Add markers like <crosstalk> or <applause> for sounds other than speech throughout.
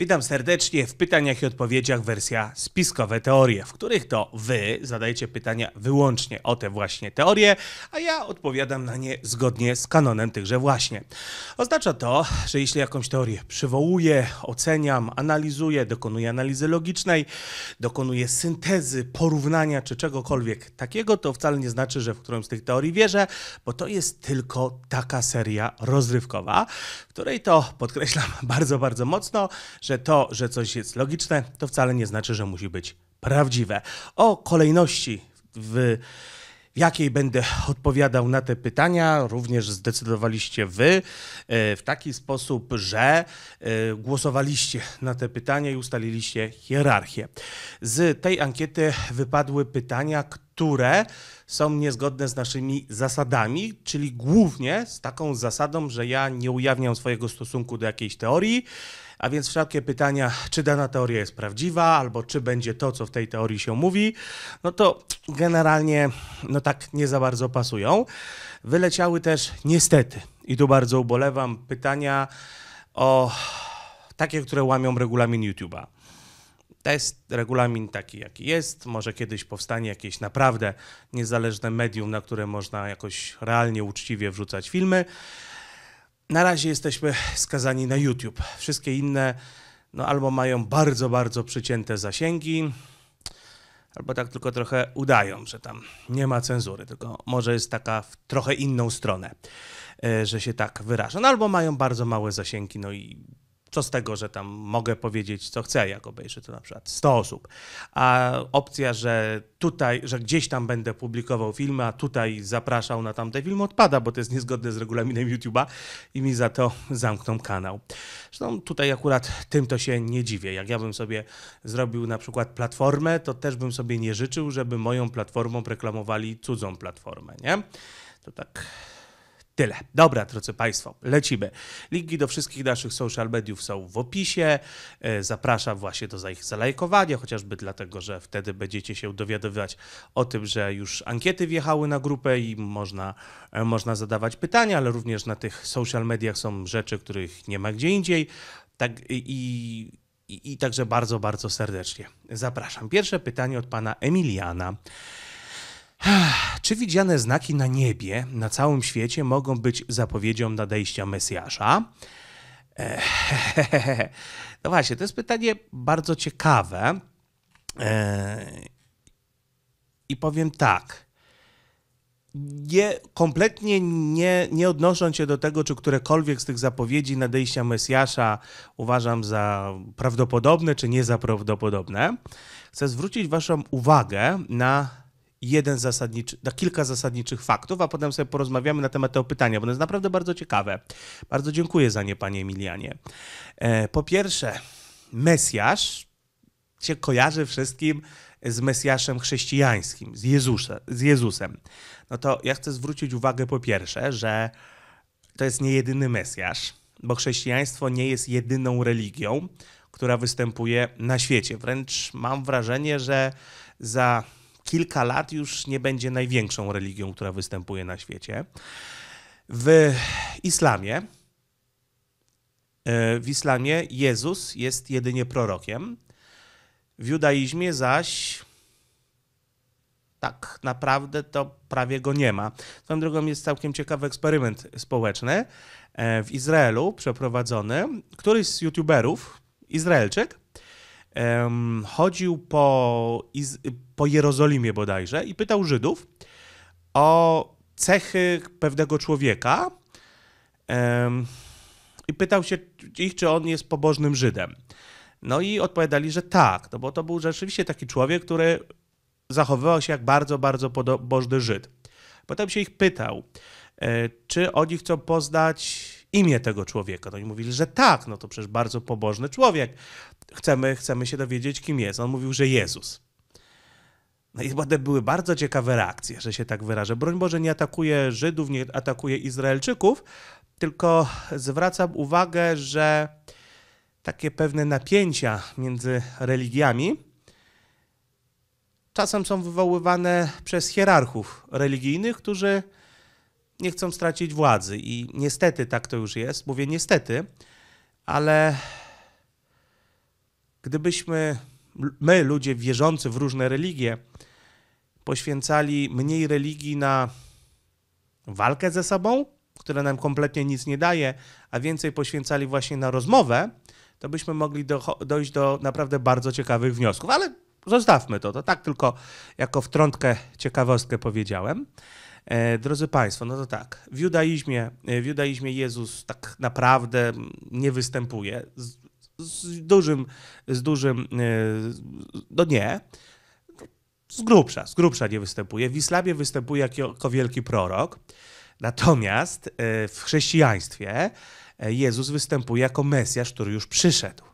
Witam serdecznie w pytaniach i odpowiedziach wersja spiskowe teorie, w których to wy zadajecie pytania wyłącznie o te właśnie teorie, a ja odpowiadam na nie zgodnie z kanonem tychże właśnie. Oznacza to, że jeśli jakąś teorię przywołuję, oceniam, analizuję, dokonuję analizy logicznej, dokonuję syntezy, porównania czy czegokolwiek takiego, to wcale nie znaczy, że w którąś z tych teorii wierzę, bo to jest tylko taka seria rozrywkowa, w której to podkreślam <laughs> bardzo, bardzo mocno, że że to, że coś jest logiczne, to wcale nie znaczy, że musi być prawdziwe. O kolejności w jakiej będę odpowiadał na te pytania, również zdecydowaliście wy e, w taki sposób, że e, głosowaliście na te pytania i ustaliliście hierarchię. Z tej ankiety wypadły pytania, które są niezgodne z naszymi zasadami, czyli głównie z taką zasadą, że ja nie ujawniam swojego stosunku do jakiejś teorii a więc wszelkie pytania, czy dana teoria jest prawdziwa, albo czy będzie to, co w tej teorii się mówi, no to generalnie no tak nie za bardzo pasują. Wyleciały też niestety, i tu bardzo ubolewam, pytania o takie, które łamią regulamin YouTube'a test, regulamin taki, jaki jest. Może kiedyś powstanie jakieś naprawdę niezależne medium, na które można jakoś realnie, uczciwie wrzucać filmy na razie jesteśmy skazani na YouTube. Wszystkie inne no, albo mają bardzo, bardzo przycięte zasięgi, albo tak tylko trochę udają, że tam nie ma cenzury, tylko może jest taka w trochę inną stronę, e, że się tak wyraża. No, albo mają bardzo małe zasięgi, no i co z tego, że tam mogę powiedzieć, co chcę, jak obejrzy to na przykład 100 osób. A opcja, że tutaj, że gdzieś tam będę publikował filmy, a tutaj zapraszał na tamte filmy, odpada, bo to jest niezgodne z regulaminem YouTube'a i mi za to zamkną kanał. Zresztą tutaj akurat tym to się nie dziwię. Jak ja bym sobie zrobił na przykład platformę, to też bym sobie nie życzył, żeby moją platformą reklamowali cudzą platformę, nie? To tak Tyle. Dobra, drodzy Państwo, lecimy. Linki do wszystkich naszych social mediów są w opisie. E, zapraszam właśnie do ich zalajkowania, chociażby dlatego, że wtedy będziecie się dowiadywać o tym, że już ankiety wjechały na grupę i można, e, można zadawać pytania, ale również na tych social mediach są rzeczy, których nie ma gdzie indziej. Tak i, i, i także bardzo, bardzo serdecznie zapraszam. Pierwsze pytanie od pana Emiliana. <sighs> Czy widziane znaki na niebie na całym świecie mogą być zapowiedzią nadejścia Mesjasza? <laughs> no właśnie, to jest pytanie bardzo ciekawe. Eee, I powiem tak. Nie, kompletnie nie, nie odnosząc się do tego, czy którekolwiek z tych zapowiedzi nadejścia Mesjasza uważam za prawdopodobne, czy nie za prawdopodobne, chcę zwrócić Waszą uwagę na jeden zasadniczy, na kilka zasadniczych faktów, a potem sobie porozmawiamy na temat tego pytania, bo ono jest naprawdę bardzo ciekawe. Bardzo dziękuję za nie, panie Emilianie. E, po pierwsze, Mesjasz się kojarzy wszystkim z Mesjaszem chrześcijańskim, z, Jezusa, z Jezusem. No to ja chcę zwrócić uwagę po pierwsze, że to jest nie jedyny Mesjasz, bo chrześcijaństwo nie jest jedyną religią, która występuje na świecie. Wręcz mam wrażenie, że za kilka lat już nie będzie największą religią, która występuje na świecie. W islamie, e, w islamie Jezus jest jedynie prorokiem. W judaizmie zaś tak naprawdę to prawie go nie ma. Tą drogą jest całkiem ciekawy eksperyment społeczny e, w Izraelu przeprowadzony. Któryś z youtuberów, Izraelczyk, um, chodził po, iz, po Jerozolimie bodajże i pytał Żydów o cechy pewnego człowieka um, i pytał się ich, czy on jest pobożnym Żydem. No i odpowiadali, że tak, no bo to był rzeczywiście taki człowiek, który zachowywał się jak bardzo, bardzo pobożny Żyd. Potem się ich pytał, e, czy oni chcą poznać imię tego człowieka. Oni no mówili, że tak, no to przecież bardzo pobożny człowiek. Chcemy, chcemy się dowiedzieć, kim jest. On mówił, że Jezus. No i były bardzo ciekawe reakcje, że się tak wyrażę. Broń Boże nie atakuje Żydów, nie atakuje Izraelczyków, tylko zwracam uwagę, że takie pewne napięcia między religiami czasem są wywoływane przez hierarchów religijnych, którzy nie chcą stracić władzy. I niestety tak to już jest. Mówię niestety, ale gdybyśmy my, ludzie wierzący w różne religie, poświęcali mniej religii na walkę ze sobą, która nam kompletnie nic nie daje, a więcej poświęcali właśnie na rozmowę, to byśmy mogli do, dojść do naprawdę bardzo ciekawych wniosków. Ale zostawmy to, to tak tylko jako wtrątkę ciekawostkę powiedziałem. E, drodzy Państwo, no to tak, w judaizmie, e, w judaizmie Jezus tak naprawdę nie występuje z, z dużym, z dużym, e, no nie, z grubsza, z grubsza nie występuje. W islamie występuje jako wielki prorok, natomiast w chrześcijaństwie Jezus występuje jako Mesjasz, który już przyszedł.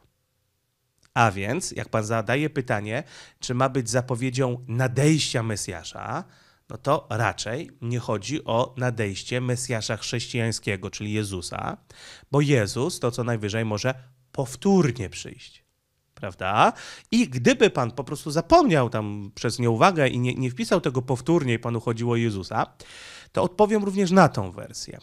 A więc, jak pan zadaje pytanie, czy ma być zapowiedzią nadejścia Mesjasza, no to raczej nie chodzi o nadejście Mesjasza chrześcijańskiego, czyli Jezusa, bo Jezus to co najwyżej może powtórnie przyjść prawda? I gdyby pan po prostu zapomniał tam przez nieuwagę i nie, nie, wpisał tego powtórnie i panu chodziło o Jezusa, to odpowiem również na tą wersję.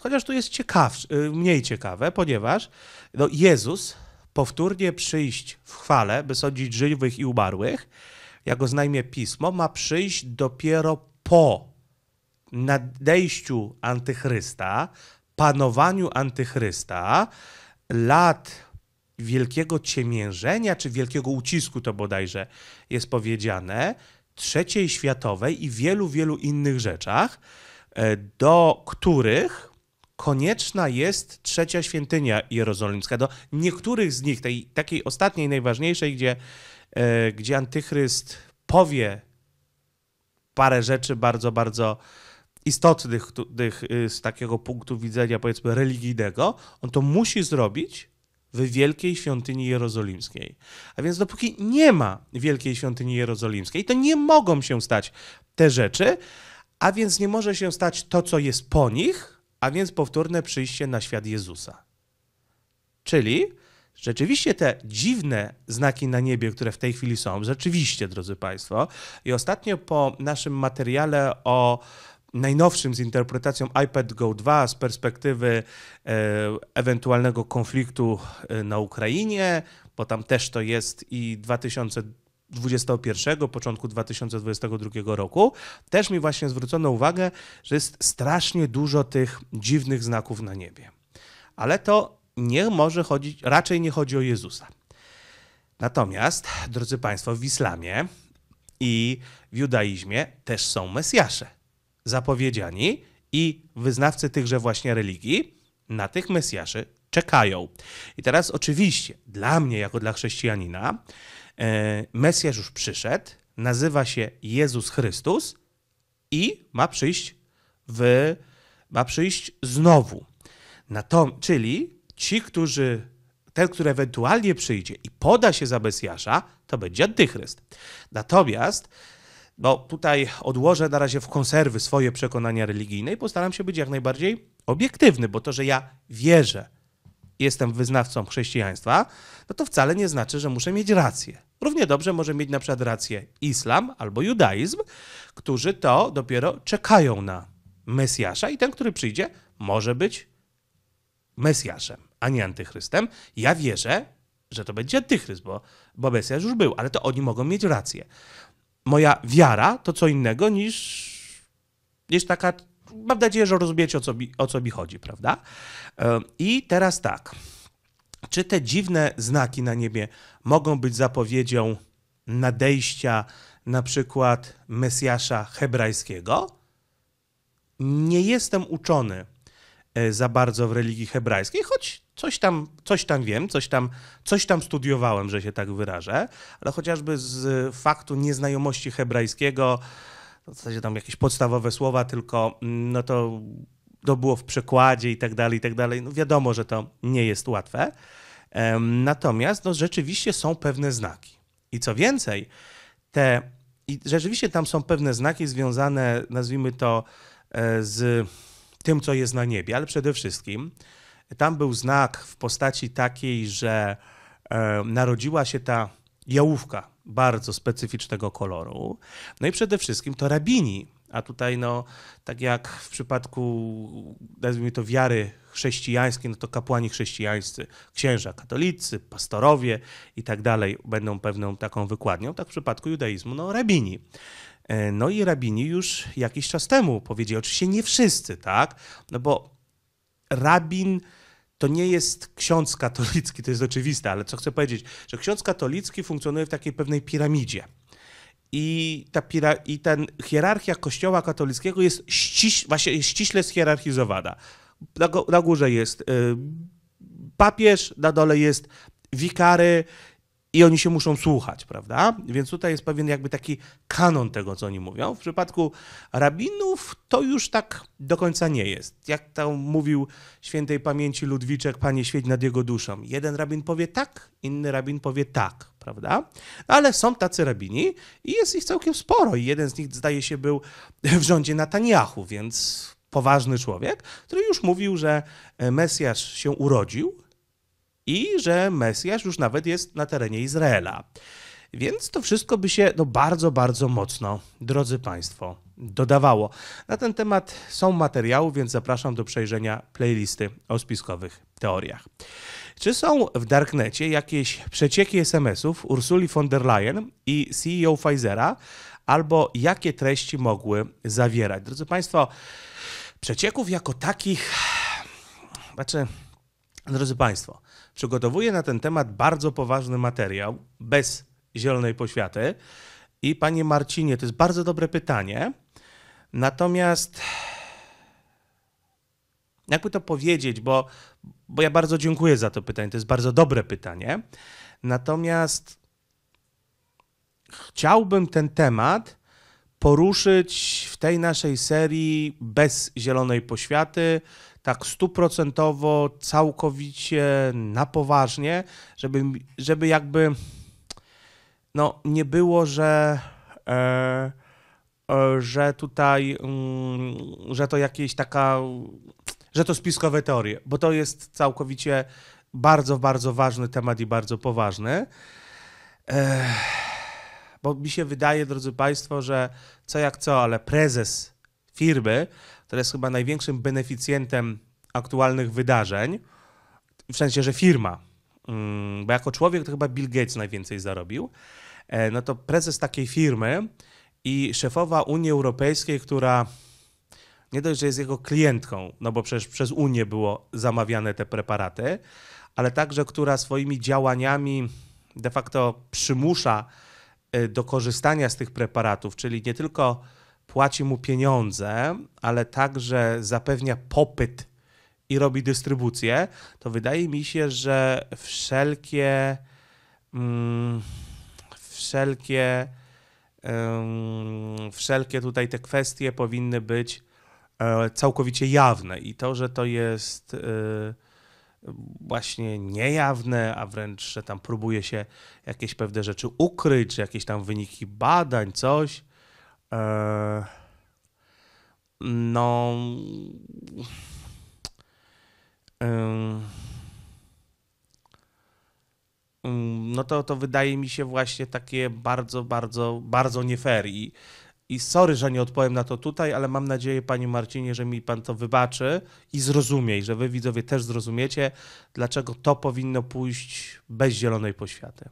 Chociaż tu jest ciekawsze, y, mniej ciekawe, ponieważ no, Jezus powtórnie przyjść w chwale, by sądzić żywych i umarłych, jak oznajmie pismo, ma przyjść dopiero po nadejściu antychrysta, panowaniu antychrysta, lat wielkiego ciemiężenia, czy wielkiego ucisku, to bodajże jest powiedziane, trzeciej światowej i wielu, wielu innych rzeczach, e, do których konieczna jest trzecia świątynia jerozolimska. Do niektórych z nich, tej takiej ostatniej, najważniejszej, gdzie E, gdzie antychryst powie parę rzeczy bardzo, bardzo istotnych tych, y, z takiego punktu widzenia, powiedzmy, religijnego, on to musi zrobić w Wielkiej Świątyni Jerozolimskiej. A więc dopóki nie ma Wielkiej Świątyni Jerozolimskiej, to nie mogą się stać te rzeczy, a więc nie może się stać to, co jest po nich, a więc powtórne przyjście na świat Jezusa. Czyli Rzeczywiście te dziwne znaki na niebie, które w tej chwili są, rzeczywiście, drodzy Państwo, i ostatnio po naszym materiale o najnowszym z interpretacją iPad Go 2 z perspektywy e, ewentualnego konfliktu e, na Ukrainie, bo tam też to jest i 2021, początku 2022 roku, też mi właśnie zwrócono uwagę, że jest strasznie dużo tych dziwnych znaków na niebie. Ale to nie może chodzić, raczej nie chodzi o Jezusa. Natomiast, drodzy Państwo, w islamie i w judaizmie też są Mesjasze zapowiedziani i wyznawcy tychże właśnie religii na tych Mesjaszy czekają. I teraz oczywiście dla mnie, jako dla chrześcijanina, e, Mesjasz już przyszedł, nazywa się Jezus Chrystus i ma przyjść w, ma przyjść znowu. czyli ci, którzy, ten, który ewentualnie przyjdzie i poda się za Mesjasza, to będzie antychryst. Natomiast no tutaj odłożę na razie w konserwy swoje przekonania religijne i postaram się być jak najbardziej obiektywny, bo to, że ja wierzę, jestem wyznawcą chrześcijaństwa, no to wcale nie znaczy, że muszę mieć rację. Równie dobrze może mieć na przykład rację islam albo judaizm, którzy to dopiero czekają na Mesjasza i ten, który przyjdzie, może być Mesjaszem a nie antychrystem. Ja wierzę, że to będzie antychryst, bo, bo Mesjasz już był, ale to oni mogą mieć rację. Moja wiara to co innego niż, niż taka. Mam nadzieję, że rozumiecie, o co, mi, o co mi chodzi, prawda? I teraz tak. Czy te dziwne znaki na niebie mogą być zapowiedzią nadejścia na przykład Mesjasza hebrajskiego? Nie jestem uczony e, za bardzo w religii hebrajskiej, choć Coś tam, coś tam wiem, coś tam, coś tam studiowałem, że się tak wyrażę, ale chociażby z faktu nieznajomości hebrajskiego, no w zasadzie tam jakieś podstawowe słowa, tylko mm, no to, to było w przekładzie i tak dalej, i tak dalej. No wiadomo, że to nie jest łatwe. Natomiast no, rzeczywiście są pewne znaki. I co więcej, te, i rzeczywiście tam są pewne znaki związane, nazwijmy to, e, z tym, co jest na niebie, ale przede wszystkim tam był znak w postaci takiej, że e, narodziła się ta jałówka bardzo specyficznego koloru. No i przede wszystkim to rabini. A tutaj, no, tak jak w przypadku, nazwijmy to, wiary chrześcijańskiej, no to kapłani chrześcijańscy, księża katolicy, pastorowie i tak dalej będą pewną taką wykładnią. Tak w przypadku judaizmu, no, rabini. E, no i rabini już jakiś czas temu powiedzieli, oczywiście nie wszyscy, tak? No bo rabin to nie jest ksiądz katolicki, to jest oczywiste, ale co chcę powiedzieć, że ksiądz katolicki funkcjonuje w takiej pewnej piramidzie. I ta, pira- i ten hierarchia kościoła katolickiego jest ściś- właśnie jest ściśle schierarchizowana. Na, go- na górze jest y, papież, na dole jest wikary, i oni się muszą słuchać, prawda? Więc tutaj jest pewien jakby taki kanon tego, co oni mówią. W przypadku rabinów to już tak do końca nie jest. Jak tam mówił świętej pamięci Ludwiczek, panie świeć nad jego duszą. Jeden rabin powie tak, inny rabin powie tak, prawda? Ale są tacy rabini i jest ich całkiem sporo i jeden z nich zdaje się był w rządzie Netanyahu, więc poważny człowiek, który już mówił, że Mesjasz się urodził, i że Mesjasz już nawet jest na terenie Izraela. Więc to wszystko by się no, bardzo, bardzo mocno, drodzy Państwo, dodawało. Na ten temat są materiały, więc zapraszam do przejrzenia playlisty o spiskowych teoriach. Czy są w Darknecie jakieś przecieki SMS-ów Ursuli von der Leyen i CEO Pfizera, albo jakie treści mogły zawierać? Drodzy Państwo, przecieków jako takich, znaczy, drodzy Państwo, przygotowuje na ten temat bardzo poważny materiał bez zielonej poświaty. I panie Marcinie, to jest bardzo dobre pytanie. Natomiast jakby to powiedzieć, bo, bo ja bardzo dziękuję za to pytanie, to jest bardzo dobre pytanie. Natomiast chciałbym ten temat poruszyć w tej naszej serii bez zielonej poświaty, tak stuprocentowo, całkowicie, na poważnie, żeby, żeby jakby no, nie było, że, e, e, że tutaj, mm, że to jakieś taka, że to spiskowe teorie, bo to jest całkowicie bardzo, bardzo ważny temat i bardzo poważny. E, bo mi się wydaje, drodzy Państwo, że co jak co, ale prezes firmy która jest chyba największym beneficjentem aktualnych wydarzeń, w sensie, że firma, mm, bo jako człowiek to chyba Bill Gates najwięcej zarobił, e, no to prezes takiej firmy i szefowa Unii Europejskiej, która nie dość, że jest jego klientką, no bo przecież przez Unię było zamawiane te preparaty, ale także która swoimi działaniami de facto przymusza e, do korzystania z tych preparatów, czyli nie tylko płaci mu pieniądze, ale także zapewnia popyt i robi dystrybucję, to wydaje mi się, że wszelkie mm, wszelkie wszelkie tutaj te kwestie powinny być e, całkowicie jawne i to, że to jest e, właśnie niejawne, a wręcz, że tam próbuje się jakieś pewne rzeczy ukryć, czy jakieś tam wyniki badań, coś, Eee, no. no to, to wydaje mi się właśnie takie bardzo, bardzo, bardzo nie fair. I, I sorry, że nie odpowiem na to tutaj, ale mam nadzieję, panie Marcinie, że mi pan to wybaczy i zrozumie, i że wy widzowie też zrozumiecie, dlaczego to powinno pójść bez zielonej poświaty.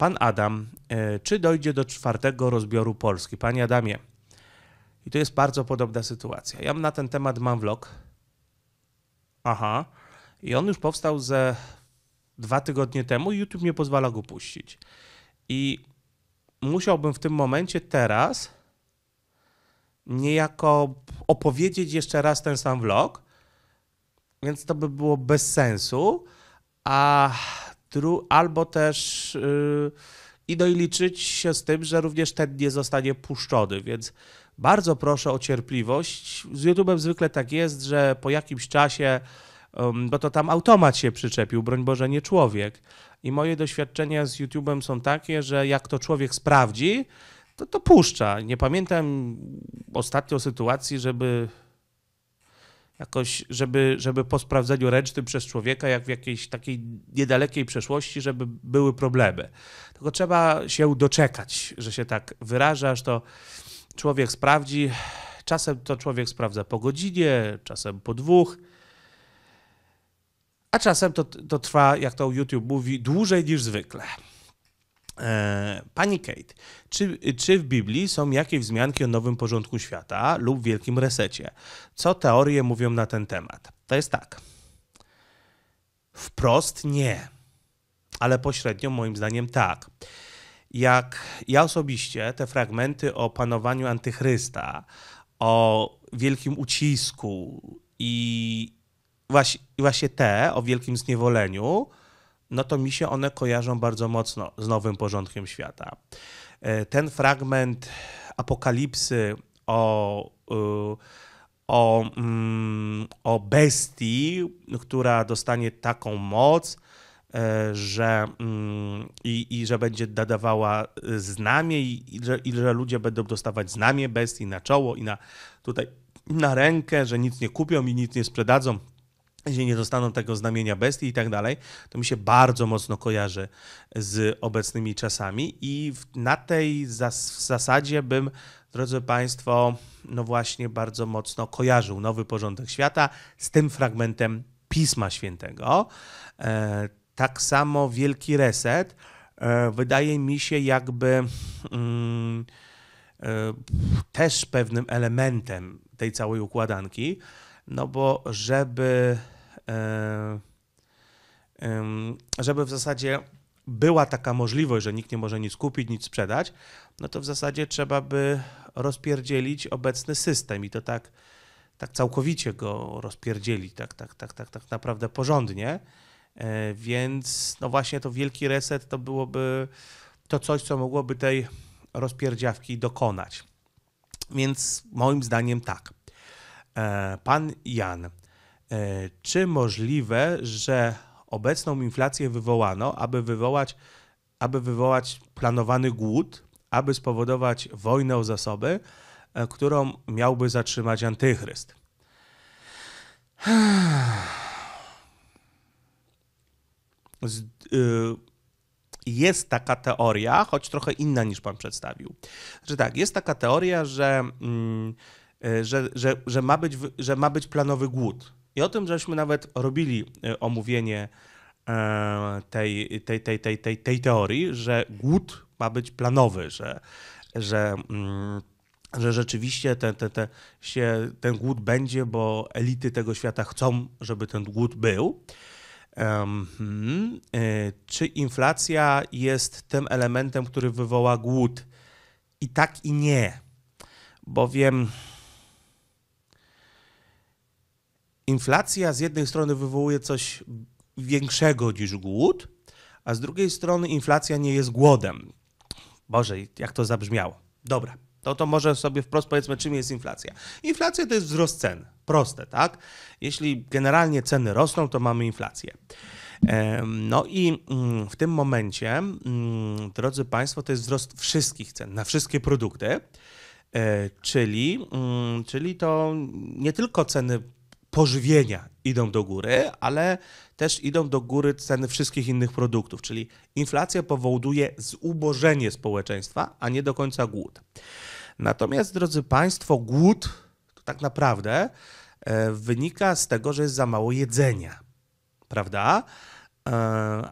Pan Adam, e, czy dojdzie do czwartego rozbioru Polski? Panie Adamie, i to jest bardzo podobna sytuacja. Ja na ten temat mam vlog. Aha. I on już powstał ze dwa tygodnie temu i YouTube nie pozwala go puścić. I musiałbym w tym momencie teraz niejako opowiedzieć jeszcze raz ten sam vlog, więc to by było bez sensu. A dru- albo też yy, i no i liczyć się z tym, że również ten nie zostanie puszczony, więc bardzo proszę o cierpliwość. Z YouTube'em zwykle tak jest, że po jakimś czasie, um, bo to tam automat się przyczepił, broń Boże, nie człowiek. I moje doświadczenia z YouTube'em są takie, że jak to człowiek sprawdzi, to, to puszcza. Nie pamiętam ostatnio sytuacji, żeby jakoś, żeby, żeby po sprawdzeniu ręcznym przez człowieka, jak w jakiejś takiej niedalekiej przeszłości, żeby były problemy. Tylko trzeba się doczekać, że się tak wyrażasz, to człowiek sprawdzi, czasem to człowiek sprawdza po godzinie, czasem po dwóch, a czasem to, to trwa, jak to YouTube mówi, dłużej niż zwykle. E, pani Kate, czy, czy w Biblii są jakieś wzmianki o nowym porządku świata lub wielkim resecie? Co teorie mówią na ten temat? To jest tak. Wprost nie, ale pośrednio moim zdaniem tak. Jak ja osobiście te fragmenty o panowaniu antychrysta, o wielkim ucisku i właśnie, właśnie te o wielkim zniewoleniu no to mi się one kojarzą bardzo mocno z nowym porządkiem świata. E, ten fragment apokalipsy o, y, o, mm, o bestii, która dostanie taką moc, e, że, mm, i, i że będzie dodawała znamie i, i, że, ludzie będą dostawać znamie bestii na czoło i na tutaj na rękę, że nic nie kupią i nic nie sprzedadzą jeżeli nie dostaną tego znamienia bestii i tak dalej, to mi się bardzo mocno kojarzy z obecnymi czasami i na tej zas zasadzie bym, drodzy Państwo, no właśnie bardzo mocno kojarzył nowy porządek świata z tym fragmentem Pisma Świętego. E, tak samo Wielki Reset e, wydaje mi się jakby mm, e, też pewnym elementem tej całej układanki no bo żeby, e, żeby w zasadzie była taka możliwość, że nikt nie może nic kupić, nic sprzedać, no to w zasadzie trzeba by rozpierdzielić obecny system i to tak, tak całkowicie go rozpierdzielić, tak, tak, tak, tak, tak naprawdę porządnie. E, więc no właśnie to wielki reset to byłoby to coś, co mogłoby tej rozpierdziawki dokonać. Więc moim zdaniem tak. E, pan Jan, e, czy możliwe, że obecną inflację wywołano, aby wywołać, aby wywołać planowany głód, aby spowodować wojnę o zasoby, e, którą miałby zatrzymać antychryst? <sighs> Y, jest taka teoria, choć trochę inna niż pan przedstawił. Że tak, jest taka teoria, że mm, E, że, że, że, ma być, że ma być planowy głód. I o tym żeśmy nawet robili e, omówienie e, tej, tej, tej, tej, tej, tej teorii, że głód ma być planowy, że, że, mm, że rzeczywiście ten ten ten się, ten głód będzie, bo elity tego świata chcą, żeby ten głód był. Um, czy inflacja jest tym elementem, który wywoła głód? I tak, i nie, bowiem inflacja z jednej strony wywołuje coś większego niż głód, a z drugiej strony inflacja nie jest głodem. Boże, jak to zabrzmiało. Dobra, to, to może sobie wprost powiedzmy, czym jest inflacja. Inflacja to jest wzrost cen. Proste, tak? Jeśli generalnie ceny rosną, to mamy inflację. No i mm, w tym momencie, mm, drodzy Państwo, to jest wzrost wszystkich cen na wszystkie produkty, e, czyli, mm, czyli to nie tylko ceny pożywienia idą do góry, ale też idą do góry ceny wszystkich innych produktów, czyli inflacja powoduje zubożenie społeczeństwa, a nie do końca głód. Natomiast, drodzy Państwo, głód to tak naprawdę e, wynika z tego, że jest za mało jedzenia, prawda? E,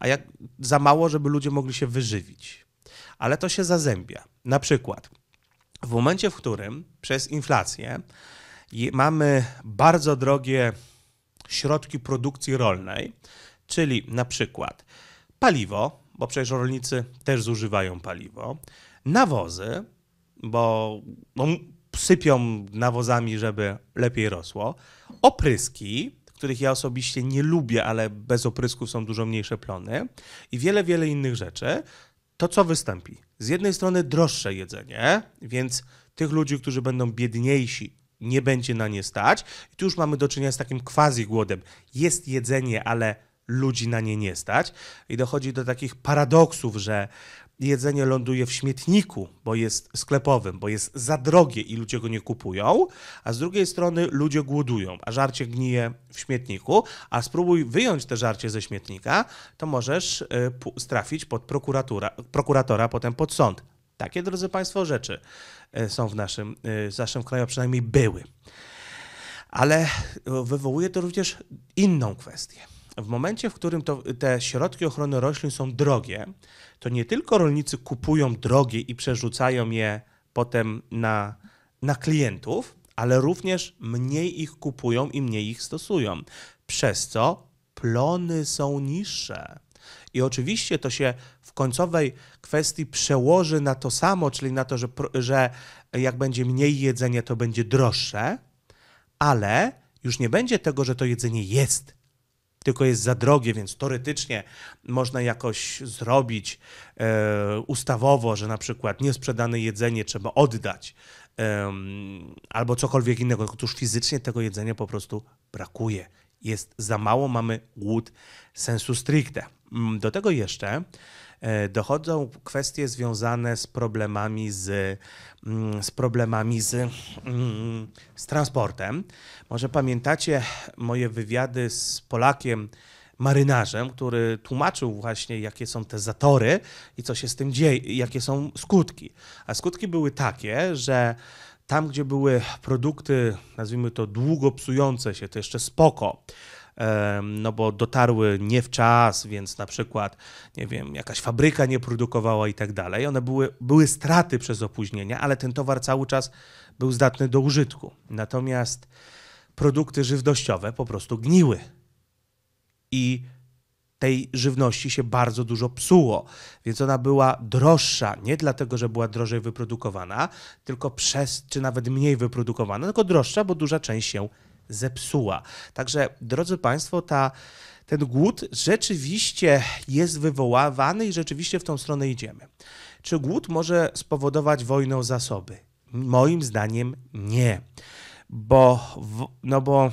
a jak za mało, żeby ludzie mogli się wyżywić. Ale to się zazębia. Na przykład, w momencie, w którym przez inflację mamy bardzo drogie środki produkcji rolnej, czyli na przykład paliwo, bo przecież rolnicy też zużywają paliwo, nawozy, bo no, sypią nawozami, żeby lepiej rosło, opryski, których ja osobiście nie lubię, ale bez oprysków są dużo mniejsze plony i wiele, wiele innych rzeczy, to co wystąpi? Z jednej strony droższe jedzenie, więc tych ludzi, którzy będą biedniejsi, nie będzie na nie stać. I tu już mamy do czynienia z takim quasi głodem. Jest jedzenie, ale ludzi na nie nie stać. I dochodzi do takich paradoksów, że jedzenie ląduje w śmietniku, bo jest sklepowym, bo jest za drogie i ludzie go nie kupują, a z drugiej strony ludzie głodują, a żarcie gnije w śmietniku, a spróbuj wyjąć te żarcie ze śmietnika, to możesz y, strafić pod prokuratora potem pod sąd. Takie, drodzy Państwo, rzeczy e, są w naszym, e, w naszym kraju, przynajmniej były. Ale wywołuje to również inną kwestię. W momencie, w którym to, te środki ochrony roślin są drogie, to nie tylko rolnicy kupują drogie i przerzucają je potem na, na klientów, ale również mniej ich kupują i mniej ich stosują, przez co plony są niższe. I oczywiście to się końcowej kwestii przełoży na to samo, czyli na to, że, że jak będzie mniej jedzenia, to będzie droższe, ale już nie będzie tego, że to jedzenie jest, tylko jest za drogie, więc teoretycznie można jakoś zrobić e, ustawowo, że na przykład niesprzedane jedzenie trzeba oddać e, albo cokolwiek innego. Otóż fizycznie tego jedzenia po prostu brakuje. Jest za mało, mamy głód sensu stricte. Mm, do tego jeszcze E, dochodzą kwestie związane z problemami z, mm, z problemami z, mm, z transportem. Może pamiętacie moje wywiady z Polakiem marynarzem, który tłumaczył właśnie, jakie są te zatory i co się z tym dzieje, jakie są skutki. A skutki były takie, że tam, gdzie były produkty, nazwijmy to długo psujące się, to jeszcze spoko, no bo dotarły nie w czas, więc na przykład, nie wiem, jakaś fabryka nie produkowała i tak dalej. One były, były straty przez opóźnienia, ale ten towar cały czas był zdatny do użytku. Natomiast produkty żywnościowe po prostu gniły. I tej żywności się bardzo dużo psuło, więc ona była droższa, nie dlatego, że była drożej wyprodukowana, tylko przez, czy nawet mniej wyprodukowana, tylko droższa, bo duża część się zepsuła. Także, drodzy Państwo, ta, ten głód rzeczywiście jest wywoływany i rzeczywiście w tą stronę idziemy. Czy głód może spowodować o zasoby? Moim zdaniem nie. Bo, no bo,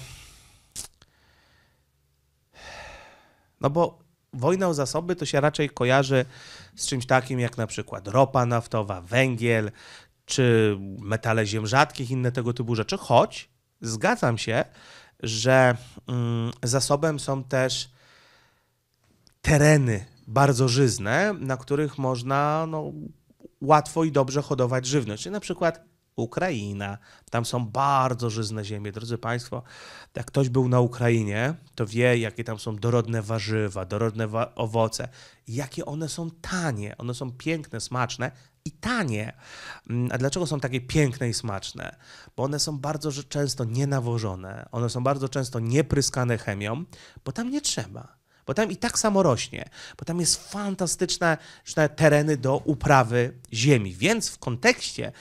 no bo wojna o zasoby to się raczej kojarzy z czymś takim jak na przykład ropa naftowa, węgiel, czy metale ziem rzadkich, inne tego typu rzeczy, choć Zgadzam się, że mm, zasobem są też tereny bardzo żyzne, na których można no, łatwo i dobrze hodować żywność. Czyli na przykład Ukraina. Tam są bardzo żyzne ziemie. Drodzy Państwo, jak ktoś był na Ukrainie, to wie, jakie tam są dorodne warzywa, dorodne wa owoce, jakie one są tanie. One są piękne, smaczne, i tanie. Mm, a dlaczego są takie piękne i smaczne? Bo one są bardzo często nienawożone, one są bardzo często niepryskane chemią, bo tam nie trzeba. Bo tam i tak samo rośnie, bo tam jest fantastyczne tereny do uprawy ziemi. Więc w kontekście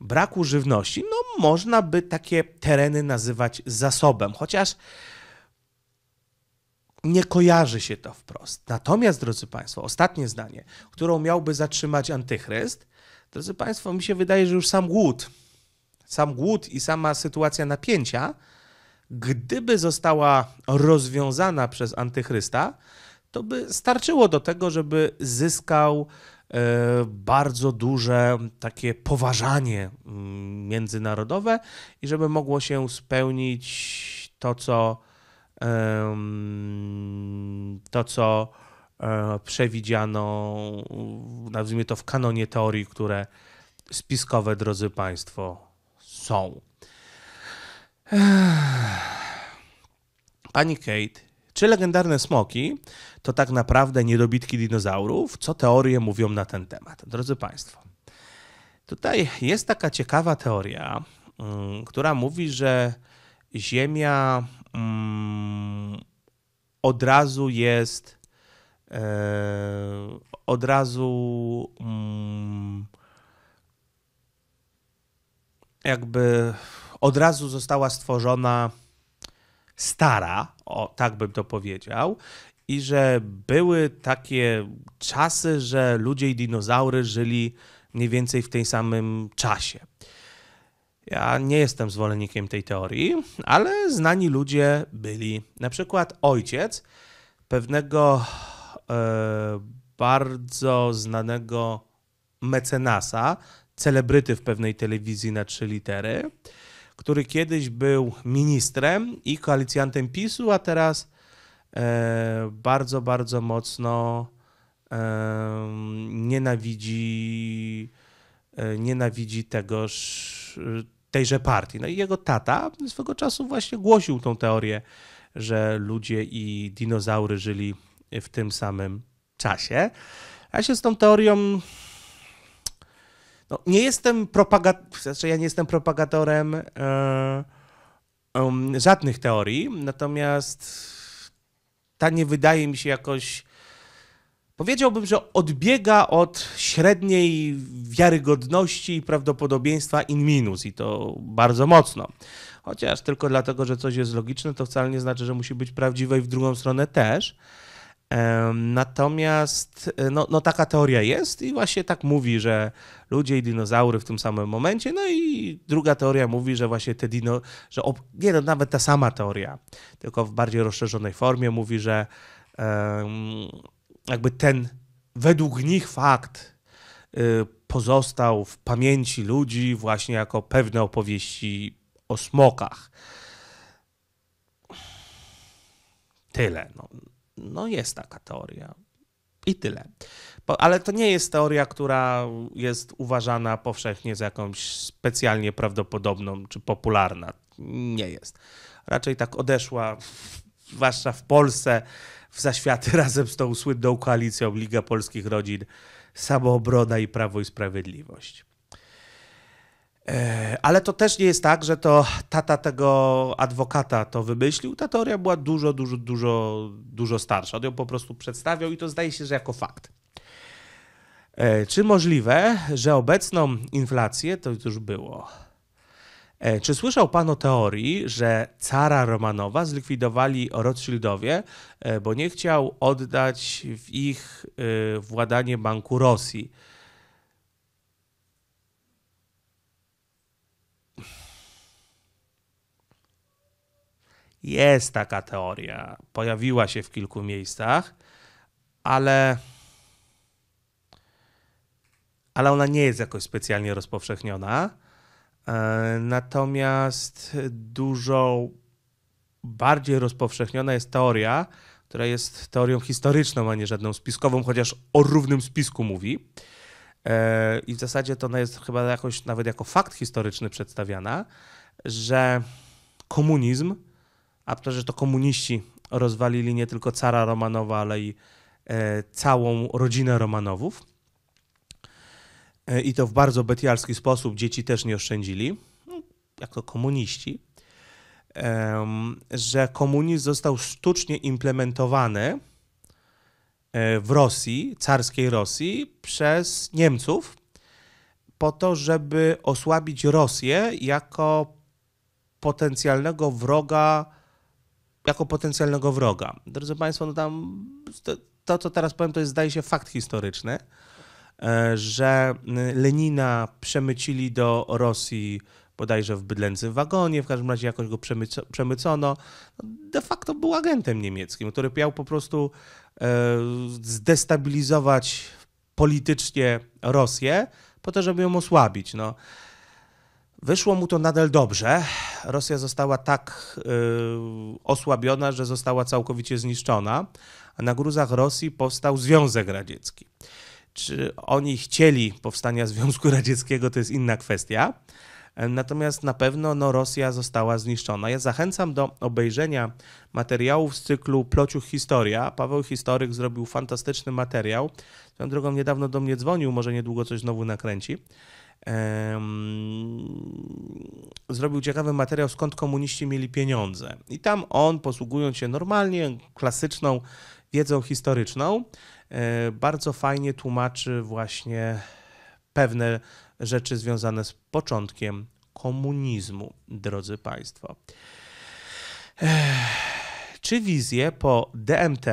braku żywności, no można by takie tereny nazywać zasobem. Chociaż nie kojarzy się to wprost. Natomiast, drodzy Państwo, ostatnie zdanie, którą miałby zatrzymać antychryst, drodzy Państwo, mi się wydaje, że już sam głód, sam głód i sama sytuacja napięcia, gdyby została rozwiązana przez antychrysta, to by starczyło do tego, żeby zyskał e, bardzo duże takie poważanie mm, międzynarodowe i żeby mogło się spełnić to, co to, co e, przewidziano, nazwijmy to w kanonie teorii, które spiskowe, drodzy Państwo, są. Pani Kate, czy legendarne smoki to tak naprawdę niedobitki dinozaurów? Co teorie mówią na ten temat? Drodzy Państwo, tutaj jest taka ciekawa teoria, mm, która mówi, że Ziemia mm, od razu jest e, od razu mm, jakby od razu została stworzona stara, o tak bym to powiedział, i że były takie czasy, że ludzie i dinozaury żyli mniej więcej w tym samym czasie. Ja nie jestem zwolennikiem tej teorii, ale znani ludzie byli. Na przykład ojciec pewnego e, bardzo znanego mecenasa, celebryty w pewnej telewizji na trzy litery, który kiedyś był ministrem i koalicjantem PiSu, a teraz e, bardzo, bardzo mocno e, nienawidzi, e, nienawidzi tegoż tejże partii. No i jego tata swego czasu właśnie głosił tą teorię, że ludzie i dinozaury żyli w tym samym czasie. Ja się z tą teorią no, nie jestem propagatorem, znaczy ja nie jestem propagatorem yy, żadnych teorii, natomiast ta nie wydaje mi się jakoś Powiedziałbym, że odbiega od średniej wiarygodności i prawdopodobieństwa in minus i to bardzo mocno. Chociaż tylko dlatego, że coś jest logiczne, to wcale nie znaczy, że musi być prawdziwe i w drugą stronę też. Natomiast e, no, no, taka teoria jest i właśnie tak mówi, że ludzie i dinozaury w tym samym momencie. No i druga teoria mówi, że właśnie te dino, że ob... nie no, nawet ta sama teoria, tylko w bardziej rozszerzonej formie mówi, że um, jakby ten według nich fakt y, pozostał w pamięci ludzi właśnie jako pewne opowieści o smokach. Tyle. No, no jest taka teoria. I tyle. Bo, ale to nie jest teoria, która jest uważana powszechnie za jakąś specjalnie prawdopodobną czy popularna. Nie jest. Raczej tak odeszła, <laughs> zwłaszcza w Polsce, w zaświaty <laughs> razem z tą słynną koalicją Liga Polskich Rodzin, Samoobrona i Prawo i Sprawiedliwość. E, ale to też nie jest tak, że to tata tego adwokata to wymyślił. Ta teoria była dużo, dużo, dużo, dużo starsza. On ją po prostu przedstawiał i to zdaje się, że jako fakt. E, czy możliwe, że obecną inflację, to już było, E, czy słyszał pan o teorii, że cara Romanowa zlikwidowali Rothschildowie, e, bo nie chciał oddać w ich e, władanie Banku Rosji? Jest taka teoria. Pojawiła się w kilku miejscach, ale. Ale ona nie jest jakoś specjalnie rozpowszechniona. E, natomiast dużo bardziej rozpowszechniona jest teoria, która jest teorią historyczną, a nie żadną spiskową, chociaż o równym spisku mówi. E, I w zasadzie to ona jest chyba jakoś nawet jako fakt historyczny przedstawiana, że komunizm, a to, że to komuniści rozwalili nie tylko cara Romanowa, ale i e, całą rodzinę Romanowów, E, i to w bardzo betialski sposób dzieci też nie oszczędzili, no, jako komuniści, że komunizm został sztucznie implementowany e, w Rosji, carskiej Rosji, przez Niemców, po to, żeby osłabić Rosję jako potencjalnego wroga, jako potencjalnego wroga. Drodzy Państwo, no tam to, to, co teraz powiem, to jest, zdaje się, fakt historyczny. E, że y, Lenina przemycili do Rosji bodajże w bydlęcym wagonie, w każdym razie jakoś go przemycono. No, de facto był agentem niemieckim, który miał po prostu e, zdestabilizować politycznie Rosję, po to, żeby ją osłabić. No. Wyszło mu to nadal dobrze. Rosja została tak y, osłabiona, że została całkowicie zniszczona, a na gruzach Rosji powstał Związek Radziecki. Czy oni chcieli powstania Związku Radzieckiego, to jest inna kwestia. Natomiast na pewno no, Rosja została zniszczona. Ja zachęcam do obejrzenia materiałów z cyklu Plociuch Historia. Paweł Historyk zrobił fantastyczny materiał. Tą drogą niedawno do mnie dzwonił, może niedługo coś znowu nakręci. Zrobił ciekawy materiał, skąd komuniści mieli pieniądze. I tam on, posługując się normalnie, klasyczną wiedzą historyczną, E, bardzo fajnie tłumaczy właśnie pewne rzeczy związane z początkiem komunizmu, drodzy Państwo. E, czy wizje po DMT,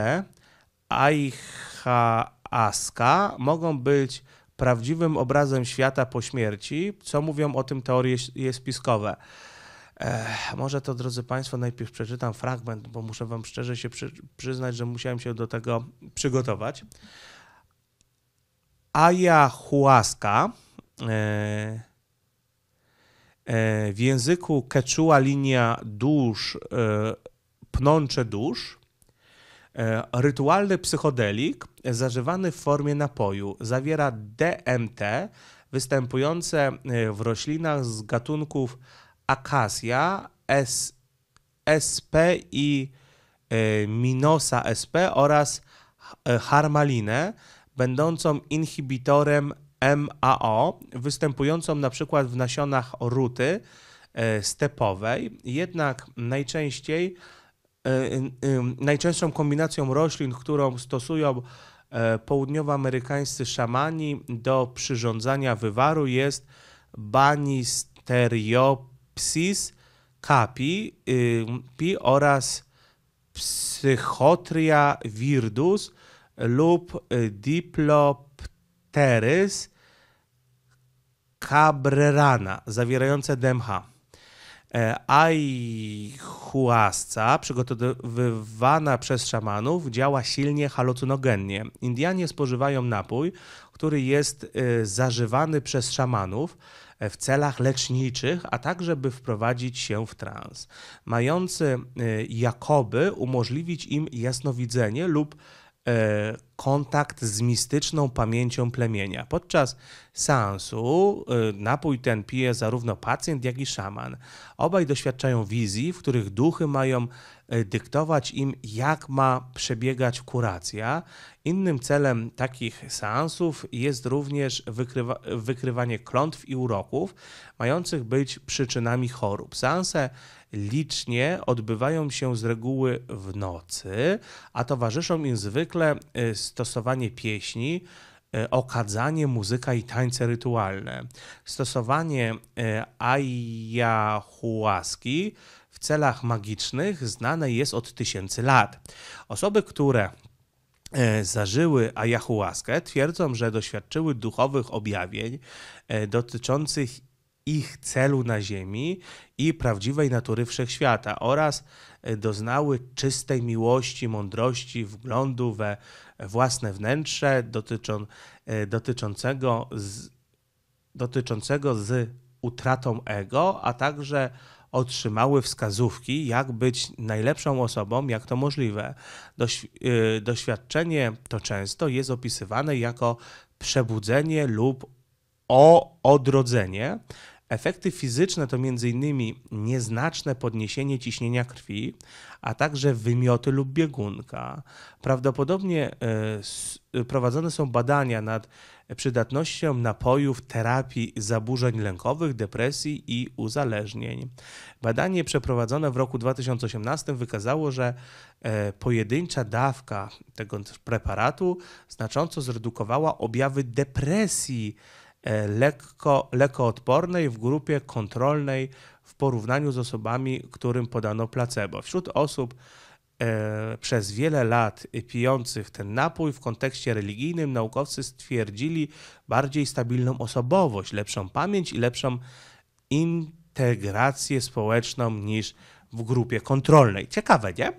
Aichaaska mogą być prawdziwym obrazem świata po śmierci? Co mówią o tym teorie spiskowe? Ech, może to, drodzy Państwo, najpierw przeczytam fragment, bo muszę Wam szczerze się przy, przyznać, że musiałem się do tego przygotować. Ayahuasca. E, e, w języku Quechua linia dusz, e, pnącze dusz. E, rytualny psychodelik zażywany w formie napoju zawiera DMT występujące e, w roślinach z gatunków Akasia S, SP i e, Minosa SP oraz e, harmalinę, będącą inhibitorem MAO, występującą na przykład w nasionach ruty e, stepowej. Jednak najczęściej najczęstszą kombinacją roślin, którą stosują południowoamerykańscy szamani do przyrządzania wywaru jest banisterio Psis Capi y, oraz Psychotria Virdus lub y, diplopteris Cabrerana zawierające DMH. E, Ajhuasca, przygotowywana przez szamanów, działa silnie halucynogennie. Indianie spożywają napój, który jest y, zażywany przez szamanów, E, w celach leczniczych, a także by wprowadzić się w trans, mający e, jakoby umożliwić im jasnowidzenie lub e, kontakt z mistyczną pamięcią plemienia. Podczas seansu napój ten pije zarówno pacjent, jak i szaman. Obaj doświadczają wizji, w których duchy mają E, dyktować im, jak ma przebiegać kuracja. Innym celem takich seansów jest również wykrywa wykrywanie klątw i uroków mających być przyczynami chorób. Seanse licznie odbywają się z reguły w nocy, a towarzyszą im zwykle e, stosowanie pieśni, e, okadzanie, muzyka i tańce rytualne. Stosowanie ayahuaski celach magicznych znane jest od tysięcy lat. Osoby, które e, zażyły ayahuaskę, twierdzą, że doświadczyły duchowych objawień e, dotyczących ich celu na Ziemi i prawdziwej natury wszechświata oraz e, doznały czystej miłości, mądrości, wglądu we własne wnętrze dotyczą, dotyczącego, z, dotyczącego z utratą ego, a także otrzymały wskazówki, jak być najlepszą osobą, jak to możliwe. Doś, yy, doświadczenie to często jest opisywane jako przebudzenie lub o odrodzenie. Efekty fizyczne to m.in. nieznaczne podniesienie ciśnienia krwi, a także wymioty lub biegunka. Prawdopodobnie y, prowadzone są badania nad przydatnością napojów, terapii zaburzeń lękowych, depresji i uzależnień. Badanie przeprowadzone w roku 2018 wykazało, że e, pojedyncza dawka tego preparatu znacząco zredukowała objawy depresji e, lekko, lekoodpornej w grupie kontrolnej w porównaniu z osobami, którym podano placebo. Wśród osób E, przez wiele lat pijących ten napój w kontekście religijnym naukowcy stwierdzili bardziej stabilną osobowość, lepszą pamięć i lepszą integrację społeczną niż w grupie kontrolnej. Ciekawe, nie?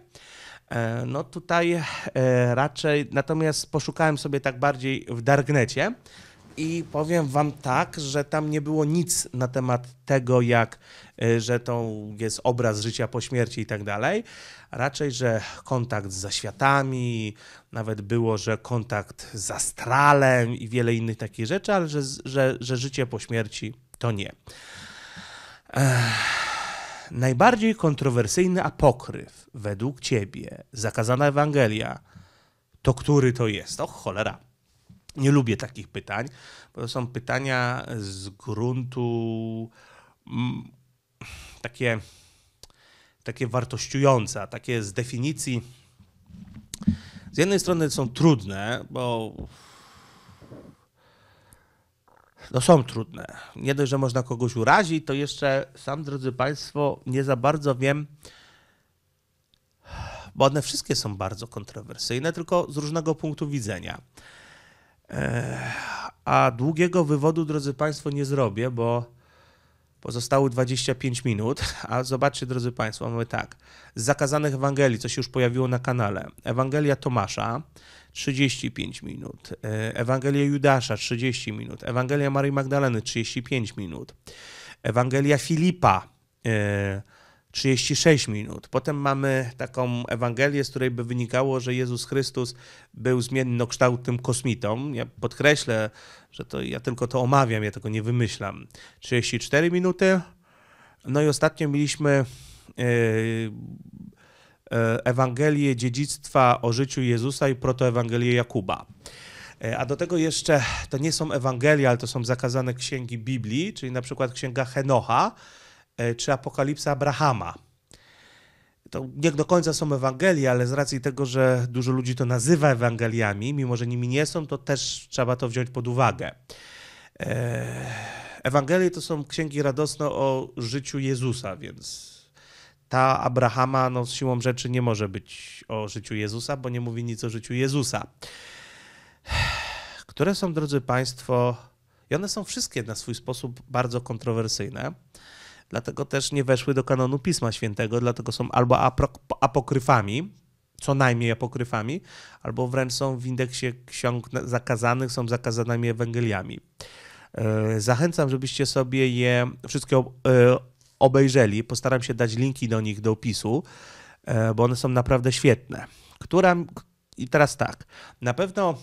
E, no tutaj e, raczej, natomiast poszukałem sobie tak bardziej w darknecie i powiem wam tak, że tam nie było nic na temat tego, jak, y, że to jest obraz życia po śmierci i tak dalej. Raczej, że kontakt z zaświatami, nawet było, że kontakt z astralem i wiele innych takich rzeczy, ale że, że, że życie po śmierci to nie. Ech. Najbardziej kontrowersyjny apokryf według ciebie, zakazana Ewangelia, to który to jest? Och, cholera. Nie lubię takich pytań, bo to są pytania z gruntu mm, takie, takie wartościujące, takie z definicji. Z jednej strony są trudne, bo no są trudne. Nie dość, że można kogoś urazić, to jeszcze sam, drodzy Państwo, nie za bardzo wiem, bo one wszystkie są bardzo kontrowersyjne, tylko z różnego punktu widzenia. A długiego wywodu, drodzy Państwo, nie zrobię, bo pozostało 25 minut. <laughs> A zobaczcie, drodzy Państwo, mamy tak. Z zakazanych Ewangelii, co się już pojawiło na kanale. Ewangelia Tomasza 35 minut. Ewangelia Judasza 30 minut. Ewangelia Marii Magdaleny 35 minut. Ewangelia Filipa 36 minut. Potem mamy taką Ewangelię, z której by wynikało, że Jezus Chrystus był zmiennokształtnym kosmitą. Ja podkreślę, że to ja tylko to omawiam, ja tego nie wymyślam. 34 minuty. No i ostatnio mieliśmy e, e, Ewangelię dziedzictwa o życiu Jezusa i protoewangelię Jakuba. E, a do tego jeszcze to nie są ewangelie, ale to są zakazane księgi Biblii, czyli na przykład księga Henocha E, czy Apokalipsa Abrahama. To nie do końca są Ewangelie, ale z racji tego, że dużo ludzi to nazywa Ewangeliami, mimo że nimi nie są, to też trzeba to wziąć pod uwagę. E, Ewangelie to są księgi radosne o życiu Jezusa, więc ta Abrahama no, siłą rzeczy nie może być o życiu Jezusa, bo nie mówi nic o życiu Jezusa. Które są, drodzy Państwo, i one są wszystkie na swój sposób bardzo kontrowersyjne dlatego też nie weszły do kanonu Pisma Świętego, dlatego są albo apokryfami, co najmniej apokryfami, albo wręcz są w indeksie ksiąg zakazanych, są zakazanymi Ewangeliami. E, zachęcam, żebyście sobie je wszystkie e, obejrzeli. Postaram się dać linki do nich do opisu, e, bo one są naprawdę świetne. Która, I teraz tak, na pewno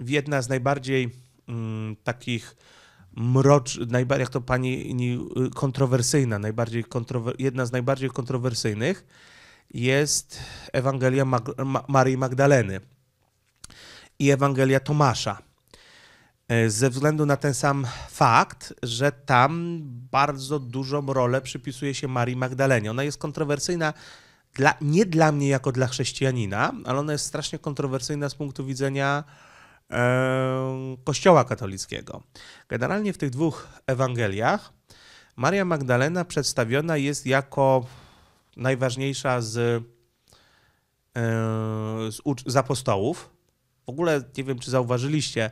jedna z najbardziej mm, takich mrocz, najbardziej, jak to pani kontrowersyjna, najbardziej kontrower, jedna z najbardziej kontrowersyjnych jest Ewangelia Mag Ma Marii Magdaleny i Ewangelia Tomasza. E, ze względu na ten sam fakt, że tam bardzo dużą rolę przypisuje się Marii Magdalenie. Ona jest kontrowersyjna dla, nie dla mnie jako dla chrześcijanina, ale ona jest strasznie kontrowersyjna z punktu widzenia E, Kościoła katolickiego. Generalnie w tych dwóch Ewangeliach Maria Magdalena przedstawiona jest jako najważniejsza z, e, z, z apostołów. W ogóle nie wiem, czy zauważyliście,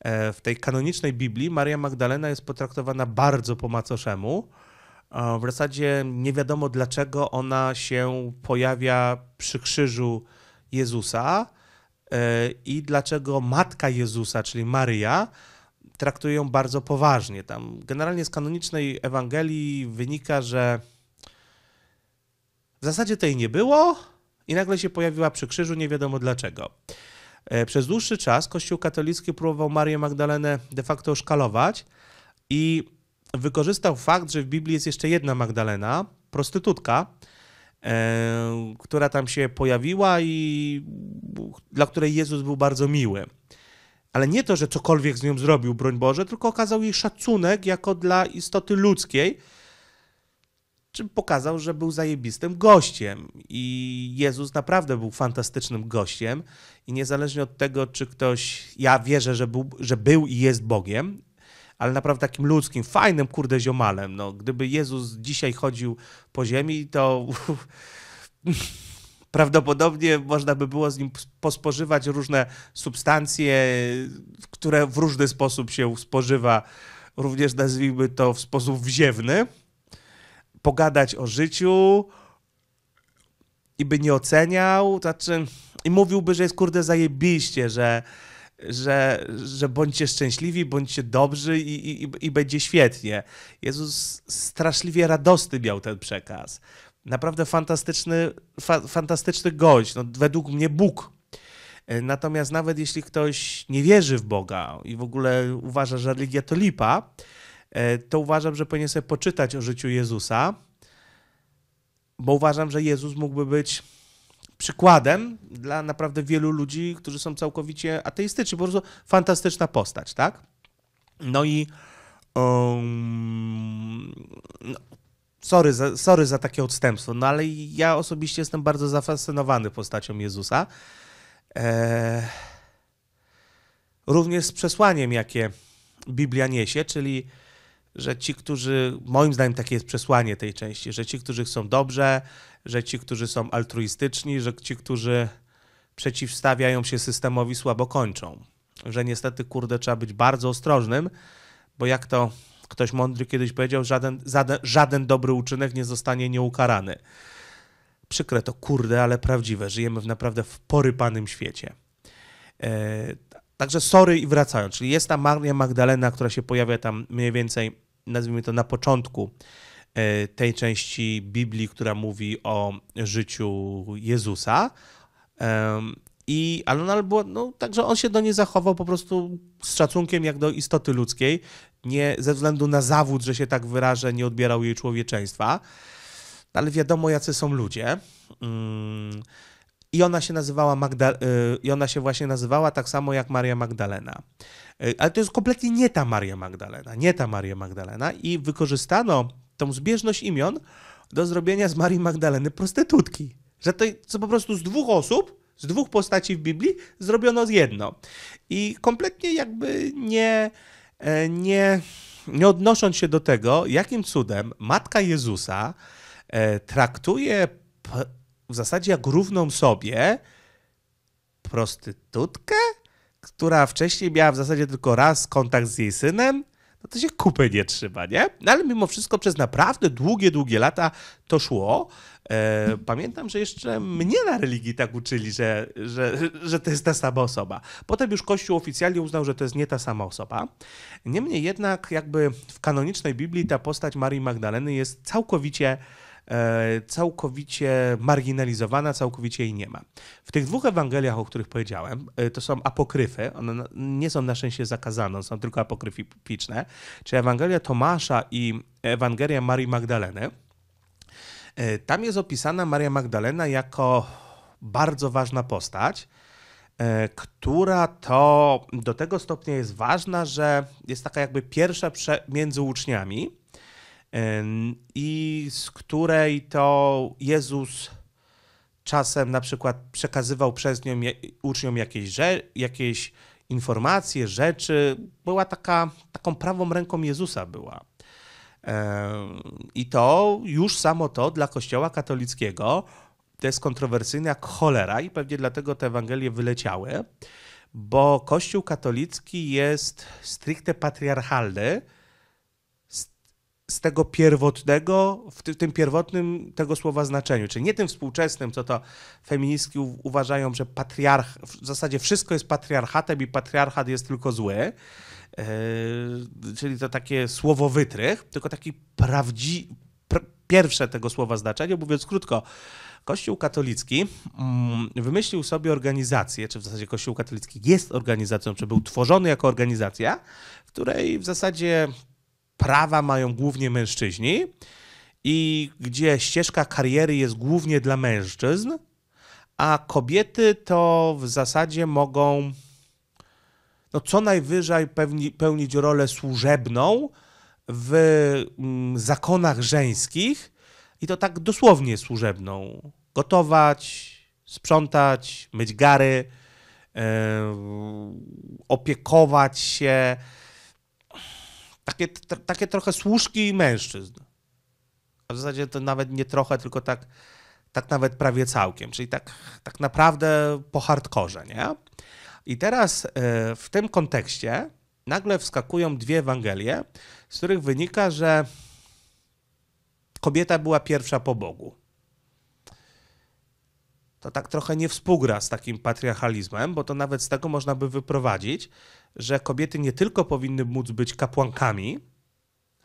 e, w tej kanonicznej Biblii Maria Magdalena jest potraktowana bardzo po macoszemu. W zasadzie nie wiadomo, dlaczego ona się pojawia przy krzyżu Jezusa E, i dlaczego matka Jezusa, czyli Maryja, traktuje ją bardzo poważnie. Tam generalnie z kanonicznej Ewangelii wynika, że w zasadzie tej nie było i nagle się pojawiła przy krzyżu, nie wiadomo dlaczego. E, przez dłuższy czas Kościół katolicki próbował Marię Magdalenę de facto szkalować i wykorzystał fakt, że w Biblii jest jeszcze jedna Magdalena, prostytutka, E, która tam się pojawiła i dla której Jezus był bardzo miły. Ale nie to, że cokolwiek z nią zrobił, broń Boże, tylko okazał jej szacunek jako dla istoty ludzkiej, czym pokazał, że był zajebistym gościem. I Jezus naprawdę był fantastycznym gościem. I niezależnie od tego, czy ktoś, ja wierzę, że był, że był i jest Bogiem, ale naprawdę takim ludzkim, fajnym, kurde, ziomalem. No, gdyby Jezus dzisiaj chodził po ziemi, to <laughs> prawdopodobnie można by było z nim pospożywać różne substancje, które w różny sposób się spożywa, również nazwijmy to w sposób wziewny, pogadać o życiu i by nie oceniał, znaczy i mówiłby, że jest kurde zajebiście, że że, że bądźcie szczęśliwi, bądźcie dobrzy i, i, i będzie świetnie. Jezus straszliwie radosny miał ten przekaz. Naprawdę fantastyczny, fa, fantastyczny gość, no, według mnie Bóg. E, natomiast nawet jeśli ktoś nie wierzy w Boga i w ogóle uważa, że religia to lipa, e, to uważam, że powinien sobie poczytać o życiu Jezusa, bo uważam, że Jezus mógłby być przykładem dla naprawdę wielu ludzi, którzy są całkowicie ateistyczni. Po prostu fantastyczna postać, tak? No i. Um, no, sorry, za, sorry za takie odstępstwo, no ale ja osobiście jestem bardzo zafascynowany postacią Jezusa. E, również z przesłaniem, jakie Biblia niesie, czyli że ci, którzy, moim zdaniem takie jest przesłanie tej części, że ci, którzy chcą dobrze, że ci, którzy są altruistyczni, że ci, którzy przeciwstawiają się systemowi, słabo kończą. Że niestety, kurde, trzeba być bardzo ostrożnym, bo jak to ktoś mądry kiedyś powiedział, żaden, żaden, żaden dobry uczynek nie zostanie nieukarany. Przykre to, kurde, ale prawdziwe. Żyjemy w naprawdę w porypanym świecie. E, także sorry i wracając. Czyli jest ta Maria Magdalena, która się pojawia tam mniej więcej, nazwijmy to na początku E, tej części Biblii, która mówi o życiu Jezusa. I, ale ona no, no, także on się do niej zachował po prostu z szacunkiem jak do istoty ludzkiej. Nie ze względu na zawód, że się tak wyrażę, nie odbierał jej człowieczeństwa. No, ale wiadomo, jacy są ludzie. Mm, I ona się nazywała Magda e, i ona się właśnie nazywała tak samo jak Maria Magdalena. E, ale to jest kompletnie nie ta Maria Magdalena, nie ta Maria Magdalena. I wykorzystano tą zbieżność imion do zrobienia z Marii Magdaleny prostytutki. Że to co po prostu z dwóch osób, z dwóch postaci w Biblii zrobiono jedno. I kompletnie jakby nie, e, nie, nie odnosząc się do tego, jakim cudem matka Jezusa e, traktuje w zasadzie jak równą sobie prostytutkę, która wcześniej miała w zasadzie tylko raz kontakt z jej synem, no to się kupy nie trzyma, nie? No ale mimo wszystko przez naprawdę długie, długie lata to szło. E, pamiętam, że jeszcze mnie na religii tak uczyli, że, że, że to jest ta sama osoba. Potem już Kościół oficjalnie uznał, że to jest nie ta sama osoba. Niemniej jednak jakby w kanonicznej Biblii ta postać Marii Magdaleny jest całkowicie E, całkowicie marginalizowana, całkowicie jej nie ma. W tych dwóch Ewangeliach, o których powiedziałem, e, to są apokryfy, one nie są na szczęście zakazane, są tylko apokryficzne, czyli Ewangelia Tomasza i Ewangelia Marii Magdaleny. E, tam jest opisana Maria Magdalena jako bardzo ważna postać, która to do tego stopnia jest ważna, że jest taka jakby pierwsza między uczniami, i z której to Jezus czasem na przykład przekazywał przez nią uczniom jakieś, jakieś informacje, rzeczy. Była taka, taką prawą ręką Jezusa była. I to już samo to dla Kościoła katolickiego to jest kontrowersyjne jak cholera i pewnie dlatego te Ewangelie wyleciały, bo Kościół katolicki jest stricte patriarchalny, z tego pierwotnego, w tym pierwotnym tego słowa znaczeniu, czyli nie tym współczesnym, co to feministki uważają, że patriarch, w zasadzie wszystko jest patriarchatem i patriarchat jest tylko zły, yy, czyli to takie słowo wytrych, tylko taki prawdzi, pierwsze tego słowa znaczenie, mówiąc krótko, Kościół katolicki mm, wymyślił sobie organizację, czy w zasadzie Kościół katolicki jest organizacją, czy był tworzony jako organizacja, w której w zasadzie prawa mają głównie mężczyźni i gdzie ścieżka kariery jest głównie dla mężczyzn, a kobiety to w zasadzie mogą no co najwyżej pełnić rolę służebną w mm, zakonach żeńskich i to tak dosłownie służebną. Gotować, sprzątać, myć gary, yy, opiekować się, takie, t- takie trochę służki mężczyzn. A w zasadzie to nawet nie trochę, tylko tak, tak nawet prawie całkiem, czyli tak, tak naprawdę po hardkorze, nie? I teraz e, w tym kontekście nagle wskakują dwie Ewangelie, z których wynika, że kobieta była pierwsza po Bogu to tak trochę nie współgra z takim patriarchalizmem, bo to nawet z tego można by wyprowadzić, że kobiety nie tylko powinny móc być kapłankami,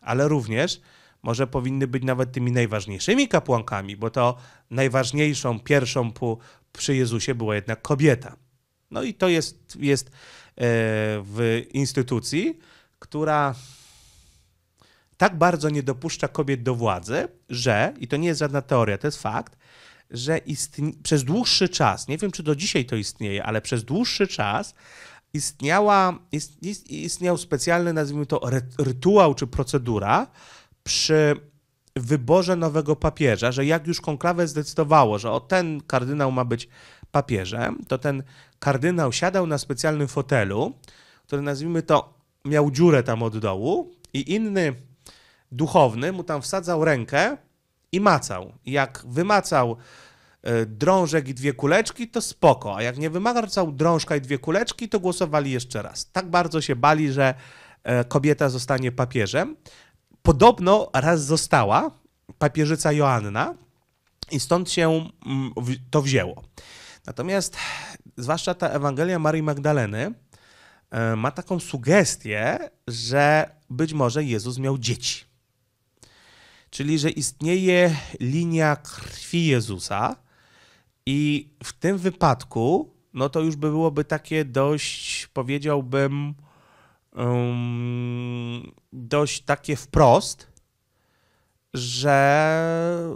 ale również może powinny być nawet tymi najważniejszymi kapłankami, bo to najważniejszą pierwszą przy Jezusie była jednak kobieta. No i to jest, jest e, w instytucji, która tak bardzo nie dopuszcza kobiet do władzy, że, i to nie jest żadna teoria, to jest fakt, że przez dłuższy czas, nie wiem czy do dzisiaj to istnieje, ale przez dłuższy czas istniała, ist, istniał specjalny, nazwijmy to, rytuał czy procedura przy wyborze nowego papieża, że jak już konklawę zdecydowało, że o ten kardynał ma być papieżem, to ten kardynał siadał na specjalnym fotelu, który nazwijmy to miał dziurę tam od dołu i inny duchowny mu tam wsadzał rękę i macał. Jak wymacał e, drążek i dwie kuleczki, to spoko, a jak nie wymacał drążka i dwie kuleczki, to głosowali jeszcze raz. Tak bardzo się bali, że e, kobieta zostanie papieżem. Podobno raz została papieżyca Joanna i stąd się mm, to wzięło. Natomiast zwłaszcza ta Ewangelia Marii Magdaleny e, ma taką sugestię, że być może Jezus miał dzieci. Czyli, że istnieje linia krwi Jezusa i w tym wypadku, no to już by byłoby takie dość, powiedziałbym, um, dość takie wprost, że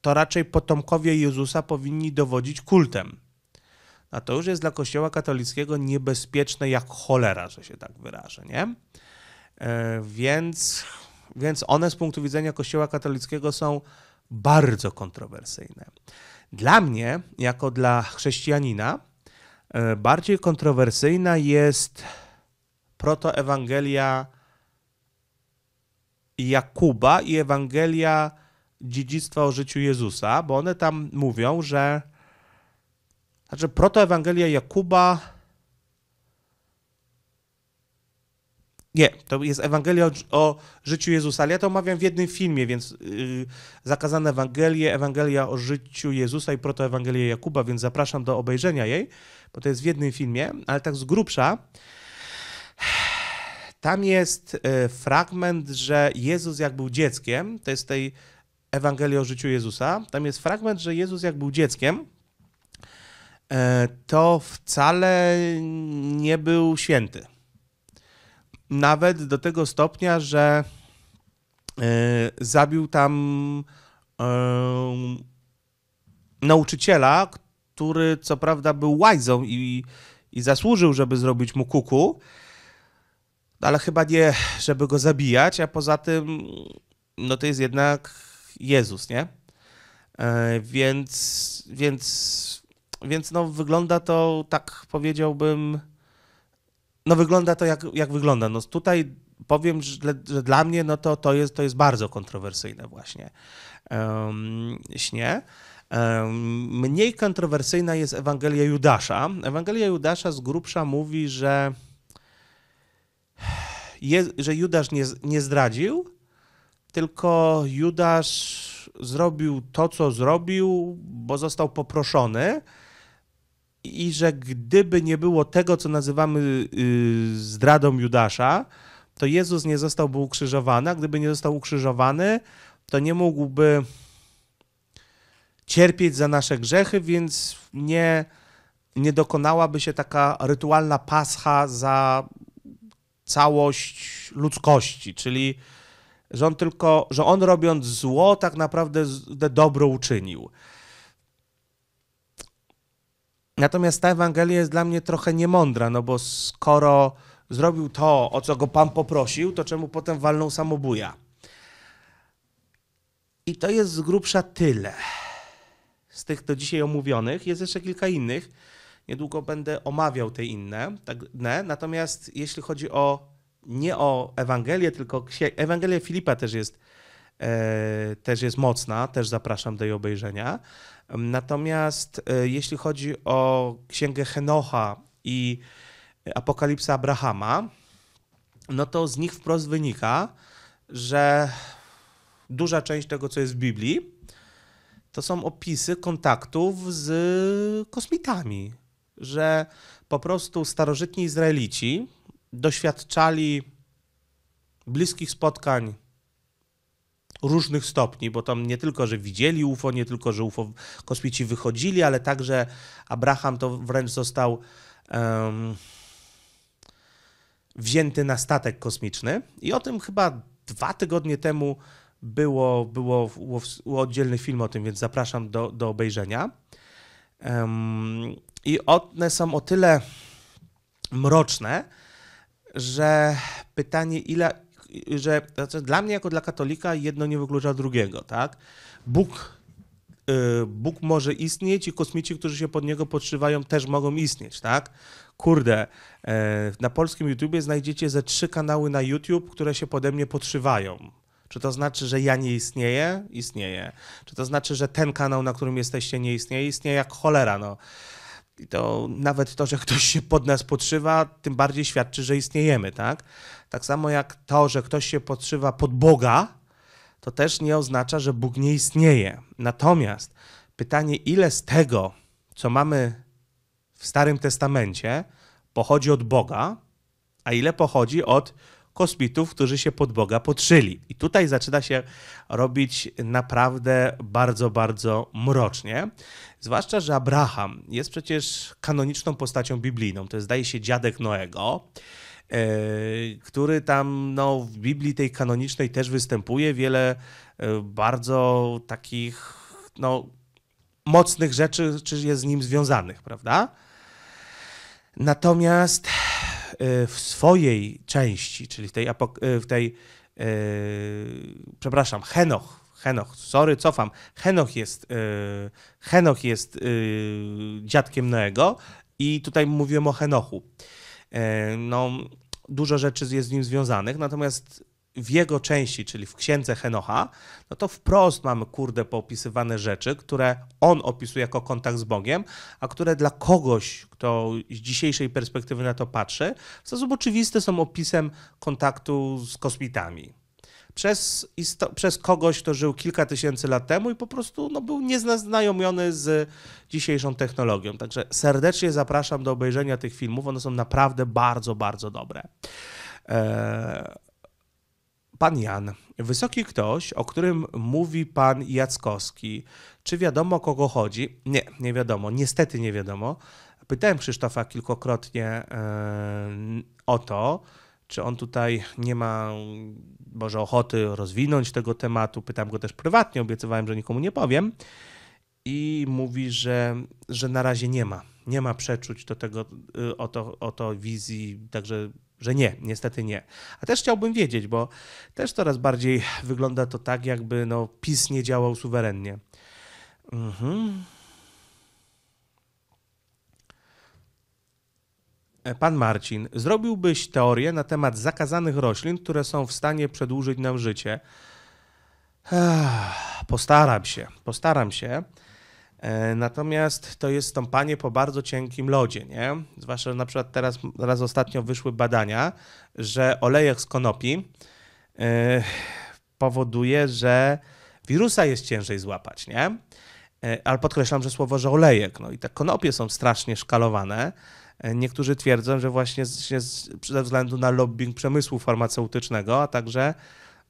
to raczej potomkowie Jezusa powinni dowodzić kultem. A to już jest dla Kościoła katolickiego niebezpieczne jak cholera, że się tak wyrażę, nie? E, więc więc one z punktu widzenia Kościoła katolickiego są bardzo kontrowersyjne. Dla mnie, jako dla chrześcijanina, e, bardziej kontrowersyjna jest protoewangelia Jakuba i Ewangelia dziedzictwa o życiu Jezusa, bo one tam mówią, że znaczy protoewangelia Jakuba Nie, to jest Ewangelia o, o, życiu Jezusa, ale ja to omawiam w jednym filmie, więc yy, zakazane Ewangelie, Ewangelia o życiu Jezusa i protoewangelię Jakuba, więc zapraszam do obejrzenia jej, bo to jest w jednym filmie, ale tak z grubsza. Tam jest yy, fragment, że Jezus jak był dzieckiem, to jest tej Ewangelii o życiu Jezusa, tam jest fragment, że Jezus jak był dzieckiem, yy, to wcale nie był święty nawet do tego stopnia, że e, zabił tam e, nauczyciela, który co prawda był łajzą i, i zasłużył, żeby zrobić mu kuku, ale chyba nie, żeby go zabijać, a poza tym, no to jest jednak Jezus, nie? E, więc, więc, więc no wygląda to, tak powiedziałbym, no wygląda to jak, jak wygląda. No tutaj powiem, że, że dla mnie no to, to, jest, to jest bardzo kontrowersyjne właśnie um, śnie. mniej kontrowersyjna jest Ewangelia Judasza. Ewangelia Judasza z grubsza mówi, że, je, że Judasz nie, nie zdradził, tylko Judasz zrobił to, co zrobił, bo został poproszony i że gdyby nie było tego, co nazywamy y, zdradą Judasza, to Jezus nie zostałby ukrzyżowany, a gdyby nie został ukrzyżowany, to nie mógłby cierpieć za nasze grzechy, więc nie, nie dokonałaby się taka rytualna pascha za całość ludzkości, czyli że on tylko, że on robiąc zło, tak naprawdę dobro uczynił. Natomiast ta Ewangelia jest dla mnie trochę niemądra, no bo skoro zrobił to, o co go Pan poprosił, to czemu potem walną samobuja? I to jest z grubsza tyle. Z tych do dzisiaj omówionych jest jeszcze kilka innych. Niedługo będę omawiał te inne. Tak, ne. Natomiast jeśli chodzi o nie o Ewangelię, tylko ewangelia Filipa też jest E, też jest mocna, też zapraszam do jej obejrzenia. Natomiast e, jeśli chodzi o księgę Henocha i Apokalipsę Abrahama, no to z nich wprost wynika, że duża część tego, co jest w Biblii, to są opisy kontaktów z kosmitami. Że po prostu starożytni Izraelici doświadczali bliskich spotkań różnych stopni, bo tam nie tylko, że widzieli UFO, nie tylko, że UFO kosmici wychodzili, ale także Abraham to wręcz został um, wzięty na statek kosmiczny. I o tym chyba dwa tygodnie temu było, było, było oddzielny film o tym, więc zapraszam do, do obejrzenia. Um, I one są o tyle mroczne, że pytanie, ile że znaczy dla mnie jako dla katolika jedno nie wyklucza drugiego, tak? Bóg, yy, Bóg może istnieć i kosmici, którzy się pod niego podszywają, też mogą istnieć, tak? Kurde, yy, na polskim YouTubie znajdziecie ze trzy kanały na YouTube, które się pode mnie podszywają. Czy to znaczy, że ja nie istnieję? Istnieję. Czy to znaczy, że ten kanał, na którym jesteście, nie istnieje? Istnieje jak cholera, no. I to nawet to, że ktoś się pod nas podszywa, tym bardziej świadczy, że istniejemy, tak? Tak samo jak to, że ktoś się podszywa pod Boga, to też nie oznacza, że Bóg nie istnieje. Natomiast pytanie, ile z tego, co mamy w Starym Testamencie, pochodzi od Boga, a ile pochodzi od kosmitów, którzy się pod Boga podszyli. I tutaj zaczyna się robić naprawdę bardzo, bardzo mrocznie. Zwłaszcza, że Abraham jest przecież kanoniczną postacią biblijną. To jest, zdaje się, dziadek Noego. E, który tam no, w Biblii tej kanonicznej też występuje. Wiele e, bardzo takich no, mocnych rzeczy czy jest z nim związanych, prawda? Natomiast e, w swojej części, czyli w tej, w tej yy, przepraszam, Henoch, Henoch, sorry, cofam, Henoch jest, yy, Henoch jest yy, dziadkiem Noego i tutaj mówiłem o Henochu. E, no, dużo rzeczy jest z nim związanych, natomiast w jego części, czyli w księdze Henocha, no to wprost mamy kurde poopisywane rzeczy, które on opisuje jako kontakt z Bogiem, a które dla kogoś, kto z dzisiejszej perspektywy na to patrzy, w sposób oczywisty są opisem kontaktu z kosmitami przez, przez kogoś, kto żył kilka tysięcy lat temu i po prostu no, był nieznajomiony z dzisiejszą technologią. Także serdecznie zapraszam do obejrzenia tych filmów. One są naprawdę bardzo, bardzo dobre. E, pan Jan, wysoki ktoś, o którym mówi pan Jackowski. Czy wiadomo, kogo chodzi? Nie, nie wiadomo. Niestety nie wiadomo. Pytałem Krzysztofa kilkokrotnie e, o to czy on tutaj nie ma może ochoty rozwinąć tego tematu. Pytam go też prywatnie, obiecywałem, że nikomu nie powiem. I mówi, że, że na razie nie ma. Nie ma przeczuć do tego, y, o to, o to wizji, także że nie, niestety nie. A też chciałbym wiedzieć, bo też coraz bardziej wygląda to tak, jakby no, PiS nie działał suwerennie. Mhm. E, pan Marcin, zrobiłbyś teorię na temat zakazanych roślin, które są w stanie przedłużyć nam życie? Postaram się, postaram się. E, natomiast to jest stąpanie po bardzo cienkim lodzie, nie? Zwłaszcza, że na przykład teraz raz ostatnio wyszły badania, że olejek z konopi e, powoduje, że wirusa jest ciężej złapać, nie? Ale podkreślam, że słowo, że olejek. No i te konopie są strasznie szkalowane. E, niektórzy twierdzą, że właśnie ze względu na lobbying przemysłu farmaceutycznego, a także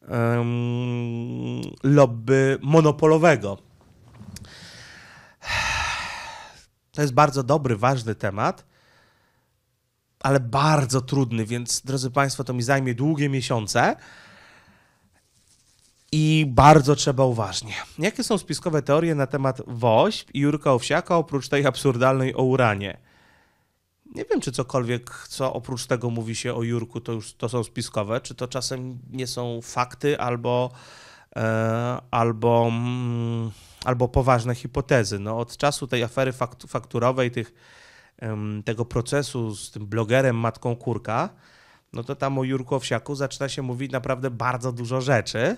um, lobby monopolowego. <sighs> To jest bardzo dobry, ważny temat, ale bardzo trudny, więc drodzy Państwo, to mi zajmie długie miesiące i bardzo trzeba uważnie. Jakie są spiskowe teorie na temat WOŚP i Jurka Owsiaka oprócz tej absurdalnej o uranie? Nie wiem, czy cokolwiek, co oprócz tego mówi się o Jurku, to już to są spiskowe, czy to czasem nie są fakty albo, e, albo, mm, albo poważne hipotezy. No, od czasu tej afery fakturowej, tych, em, tego procesu z tym blogerem Matką Kurka, no to tam o Jurku Owsiaku zaczyna się mówić naprawdę bardzo dużo rzeczy.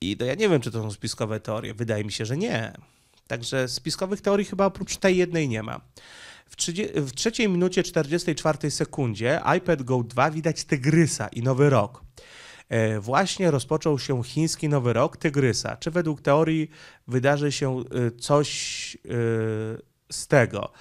I to ja nie wiem, czy to są spiskowe teorie. Wydaje mi się, że nie. Także spiskowych teorii chyba oprócz tej jednej nie ma. W, 30, w trzeciej minucie 44 sekundzie iPad Go 2 widać Tygrysa i Nowy Rok. E, właśnie rozpoczął się chiński Nowy Rok Tygrysa. Czy według teorii wydarzy się e, coś e, z tego?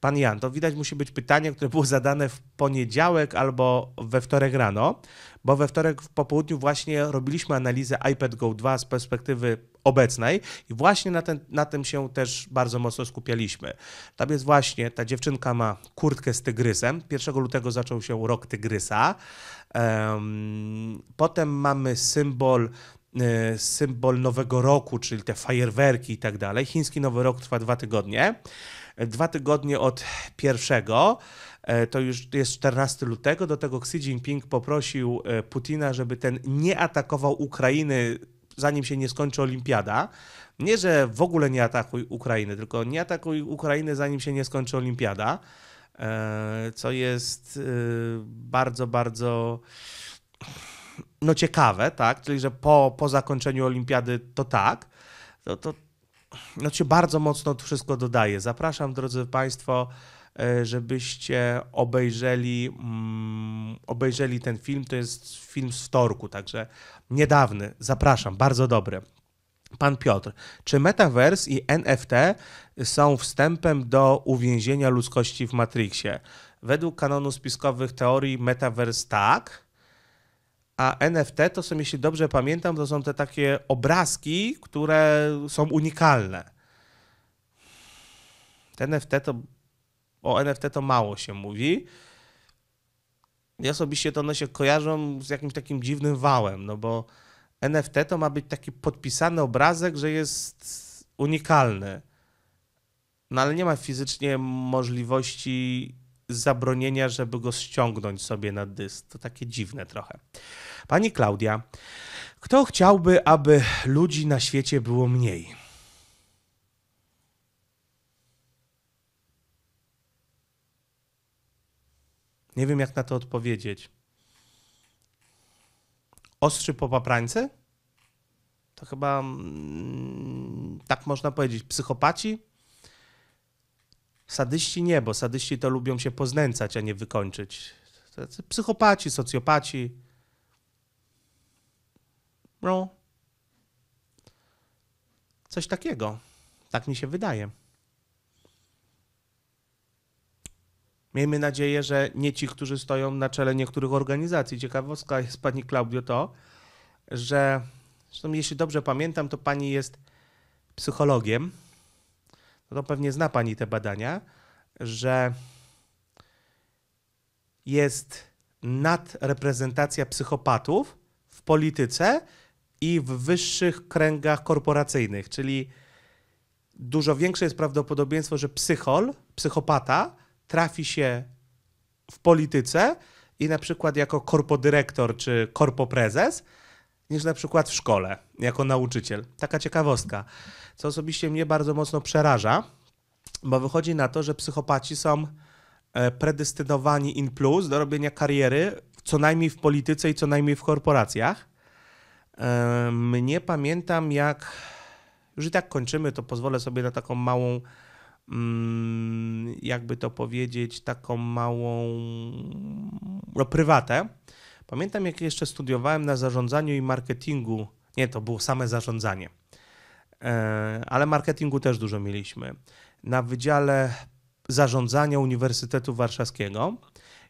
Pan Jan, to widać musi być pytanie, które było zadane w poniedziałek albo we wtorek rano, bo we wtorek w popołudniu właśnie robiliśmy analizę iPad Go 2 z perspektywy obecnej i właśnie na, ten, na tym się też bardzo mocno skupialiśmy. Tam jest właśnie, ta dziewczynka ma kurtkę z tygrysem, 1 lutego zaczął się rok tygrysa, um, potem mamy symbol y, symbol nowego roku, czyli te fajerwerki i tak dalej. Chiński nowy rok trwa dwa tygodnie. Dwa tygodnie od pierwszego, e, to już jest 14 lutego, do tego Xi Jinping poprosił e, Putina, żeby ten nie atakował Ukrainy zanim się nie skończy olimpiada. Nie, że w ogóle nie atakuj Ukrainy, tylko nie atakuj Ukrainy, zanim się nie skończy olimpiada, e, co jest e, bardzo, bardzo no ciekawe, tak? Czyli, że po, po zakończeniu olimpiady to tak, to, to no się bardzo mocno to wszystko dodaje. Zapraszam, drodzy Państwo, e, żebyście obejrzeli, mm, obejrzeli ten film. To jest film z wtorku, także niedawny, zapraszam, bardzo dobry. Pan Piotr, czy Metaverse i NFT są wstępem do uwięzienia ludzkości w Matrixie? Według kanonu spiskowych teorii Metaverse tak, a NFT to są, jeśli dobrze pamiętam, to są te takie obrazki, które są unikalne. NFT to, o NFT to mało się mówi ja osobiście to one się kojarzą z jakimś takim dziwnym wałem, no bo NFT to ma być taki podpisany obrazek, że jest unikalny. No ale nie ma fizycznie możliwości zabronienia, żeby go ściągnąć sobie na dysk. To takie dziwne trochę. Pani Klaudia, kto chciałby, aby ludzi na świecie było mniej? Nie wiem, jak na to odpowiedzieć. Ostrzy po paprańce? To chyba mm, tak można powiedzieć. Psychopaci? Sadyści nie, bo sadyści to lubią się poznęcać, a nie wykończyć. Psychopaci, socjopaci. No. Coś takiego. Tak mi się wydaje. Miejmy nadzieję, że nie ci, którzy stoją na czele niektórych organizacji. Ciekawostka jest pani Klaudio to, że zresztą jeśli dobrze pamiętam, to pani jest psychologiem. No to pewnie zna pani te badania, że jest nadreprezentacja psychopatów w polityce i w wyższych kręgach korporacyjnych, czyli dużo większe jest prawdopodobieństwo, że psychol, psychopata, trafi się w polityce i na przykład jako korpodyrektor czy korpoprezes, niż na przykład w szkole, jako nauczyciel. Taka ciekawostka, co osobiście mnie bardzo mocno przeraża, bo wychodzi na to, że psychopaci są e, predestynowani in plus do robienia kariery, co najmniej w polityce i co najmniej w korporacjach. E, mnie pamiętam, jak już i tak kończymy, to pozwolę sobie na taką małą Mm, jakby to powiedzieć, taką małą no, prywatę. Pamiętam, jak jeszcze studiowałem na zarządzaniu i marketingu. Nie, to było same zarządzanie, e, ale marketingu też dużo mieliśmy. Na Wydziale Zarządzania Uniwersytetu Warszawskiego.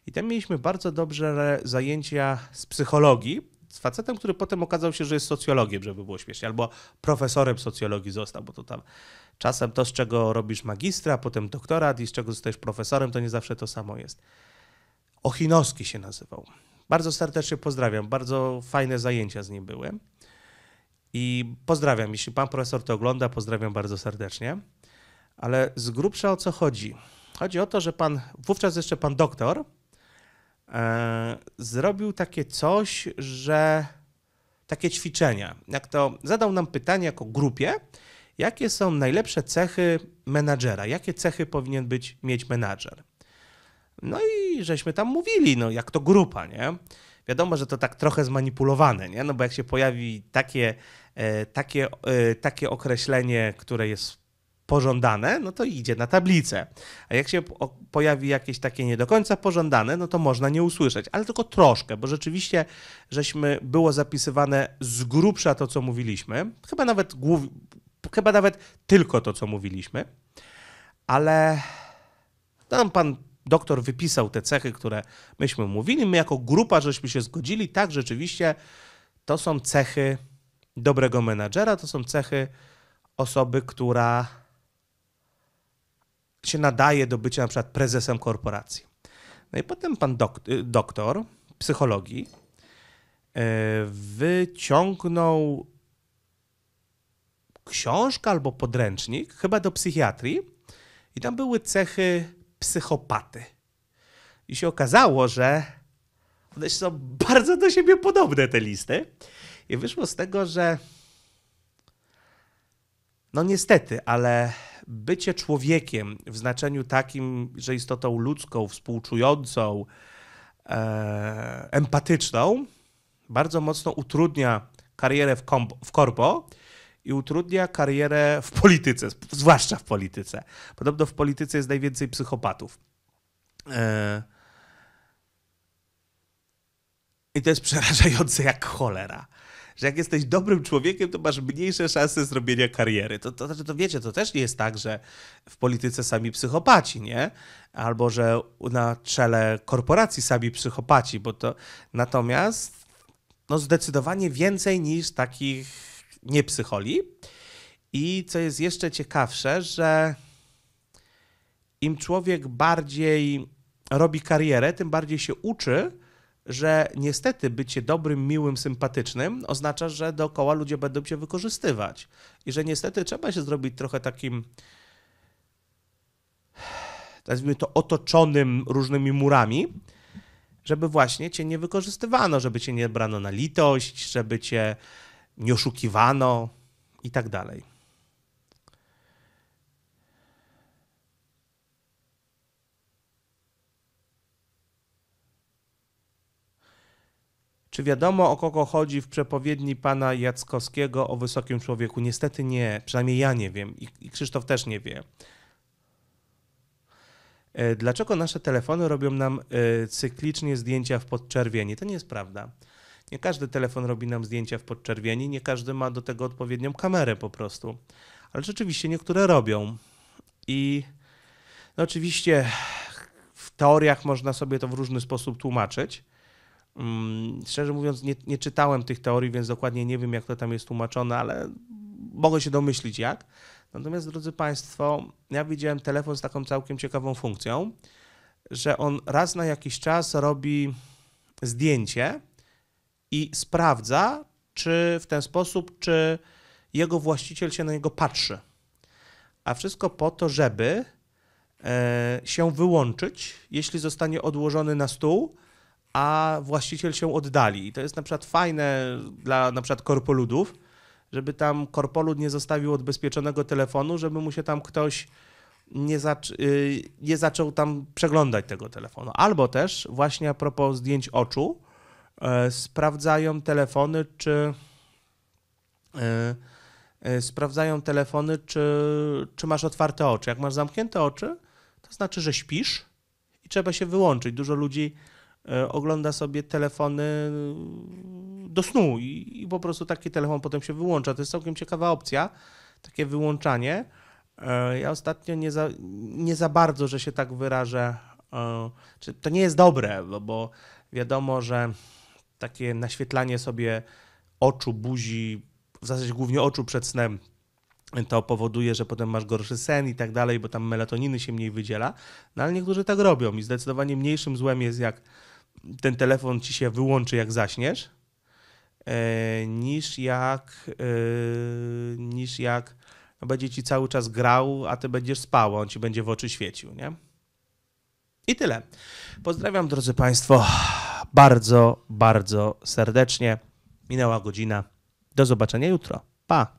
I tam mieliśmy bardzo dobrze zajęcia z psychologii, z facetem, który potem okazał się, że jest socjologiem, żeby było śmiesznie, albo profesorem socjologii został, bo to tam czasem to, z czego robisz magistra, potem doktorat i z czego zostajesz profesorem, to nie zawsze to samo jest. Ochinowski się nazywał. Bardzo serdecznie pozdrawiam, bardzo fajne zajęcia z nim były. I pozdrawiam, jeśli pan profesor to ogląda, pozdrawiam bardzo serdecznie. Ale z grubsza o co chodzi? Chodzi o to, że pan, wówczas jeszcze pan doktor, E, zrobił takie coś, że takie ćwiczenia. Jak to zadał nam pytanie jako grupie, jakie są najlepsze cechy menadżera, jakie cechy powinien być mieć menadżer. No i żeśmy tam mówili, no jak to grupa, nie? Wiadomo, że to tak trochę zmanipulowane, nie? No bo jak się pojawi takie, e, takie, e, takie określenie, które jest pożądane, no to idzie na tablicę. A jak się pojawi jakieś takie nie do końca pożądane, no to można nie usłyszeć, ale tylko troszkę, bo rzeczywiście żeśmy było zapisywane z grubsza to, co mówiliśmy, chyba nawet, głów... chyba nawet tylko to, co mówiliśmy, ale tam pan doktor wypisał te cechy, które myśmy mówili, my jako grupa żeśmy się zgodzili, tak, rzeczywiście to są cechy dobrego menadżera, to są cechy osoby, która się nadaje do bycia na przykład prezesem korporacji. No i potem pan doktor, y, doktor psychologii y, wyciągnął książkę albo podręcznik, chyba do psychiatrii, i tam były cechy psychopaty. I się okazało, że one są bardzo do siebie podobne, te listy. I wyszło z tego, że no niestety, ale bycie człowiekiem w znaczeniu takim, że istotą ludzką, współczującą, e, empatyczną, bardzo mocno utrudnia karierę w, kombo, w korpo i utrudnia karierę w polityce, zwłaszcza w polityce. Podobno w polityce jest najwięcej psychopatów. E, I to jest przerażające jak cholera że jak jesteś dobrym człowiekiem, to masz mniejsze szanse zrobienia kariery. To, to, to, znaczy, to wiecie, to też nie jest tak, że w polityce sami psychopaci, nie? Albo że na czele korporacji sami psychopaci, bo to natomiast no zdecydowanie więcej niż takich niepsycholi. I co jest jeszcze ciekawsze, że im człowiek bardziej robi karierę, tym bardziej się uczy, że niestety bycie dobrym, miłym, sympatycznym oznacza, że dookoła ludzie będą cię wykorzystywać. I że niestety trzeba się zrobić trochę takim nazwijmy to, otoczonym różnymi murami, żeby właśnie cię nie wykorzystywano, żeby cię nie brano na litość, żeby cię nie oszukiwano i tak dalej. Czy wiadomo o kogo chodzi w przepowiedni pana Jackowskiego o wysokim człowieku? Niestety nie, przynajmniej ja nie wiem i Krzysztof też nie wie. E, dlaczego nasze telefony robią nam e, cyklicznie zdjęcia w podczerwieni? To nie jest prawda. Nie każdy telefon robi nam zdjęcia w podczerwieni, nie każdy ma do tego odpowiednią kamerę po prostu. Ale rzeczywiście niektóre robią. I no oczywiście w teoriach można sobie to w różny sposób tłumaczyć. Mm, szczerze mówiąc, nie, nie czytałem tych teorii, więc dokładnie nie wiem, jak to tam jest tłumaczone, ale mogę się domyślić jak. Natomiast, drodzy Państwo, ja widziałem telefon z taką całkiem ciekawą funkcją, że on raz na jakiś czas robi zdjęcie i sprawdza, czy w ten sposób, czy jego właściciel się na niego patrzy. A wszystko po to, żeby e, się wyłączyć, jeśli zostanie odłożony na stół a właściciel się oddali. I to jest na przykład fajne dla na przykład korpoludów, żeby tam korpolud nie zostawił odbezpieczonego telefonu, żeby mu się tam ktoś nie, zac y, nie zaczął tam przeglądać tego telefonu. Albo też właśnie a propos zdjęć oczu, e, sprawdzają telefony, czy e, e, sprawdzają telefony, czy, czy masz otwarte oczy. Jak masz zamknięte oczy, to znaczy, że śpisz i trzeba się wyłączyć. Dużo ludzi E, ogląda sobie telefony mm, do snu i, i po prostu taki telefon potem się wyłącza. To jest całkiem ciekawa opcja, takie wyłączanie. E, ja ostatnio nie za, nie za bardzo, że się tak wyrażę, e, czy to nie jest dobre, bo wiadomo, że takie naświetlanie sobie oczu, buzi, w zasadzie głównie oczu przed snem, to powoduje, że potem masz gorszy sen i tak dalej, bo tam melatoniny się mniej wydziela. No ale niektórzy tak robią i zdecydowanie mniejszym złem jest, jak ten telefon ci się wyłączy, jak zaśniesz, e, niż jak, e, niż jak będzie ci cały czas grał, a ty będziesz spał, on ci będzie w oczy świecił, nie? I tyle. Pozdrawiam, drodzy Państwo, bardzo, bardzo serdecznie. Minęła godzina. Do zobaczenia jutro. Pa!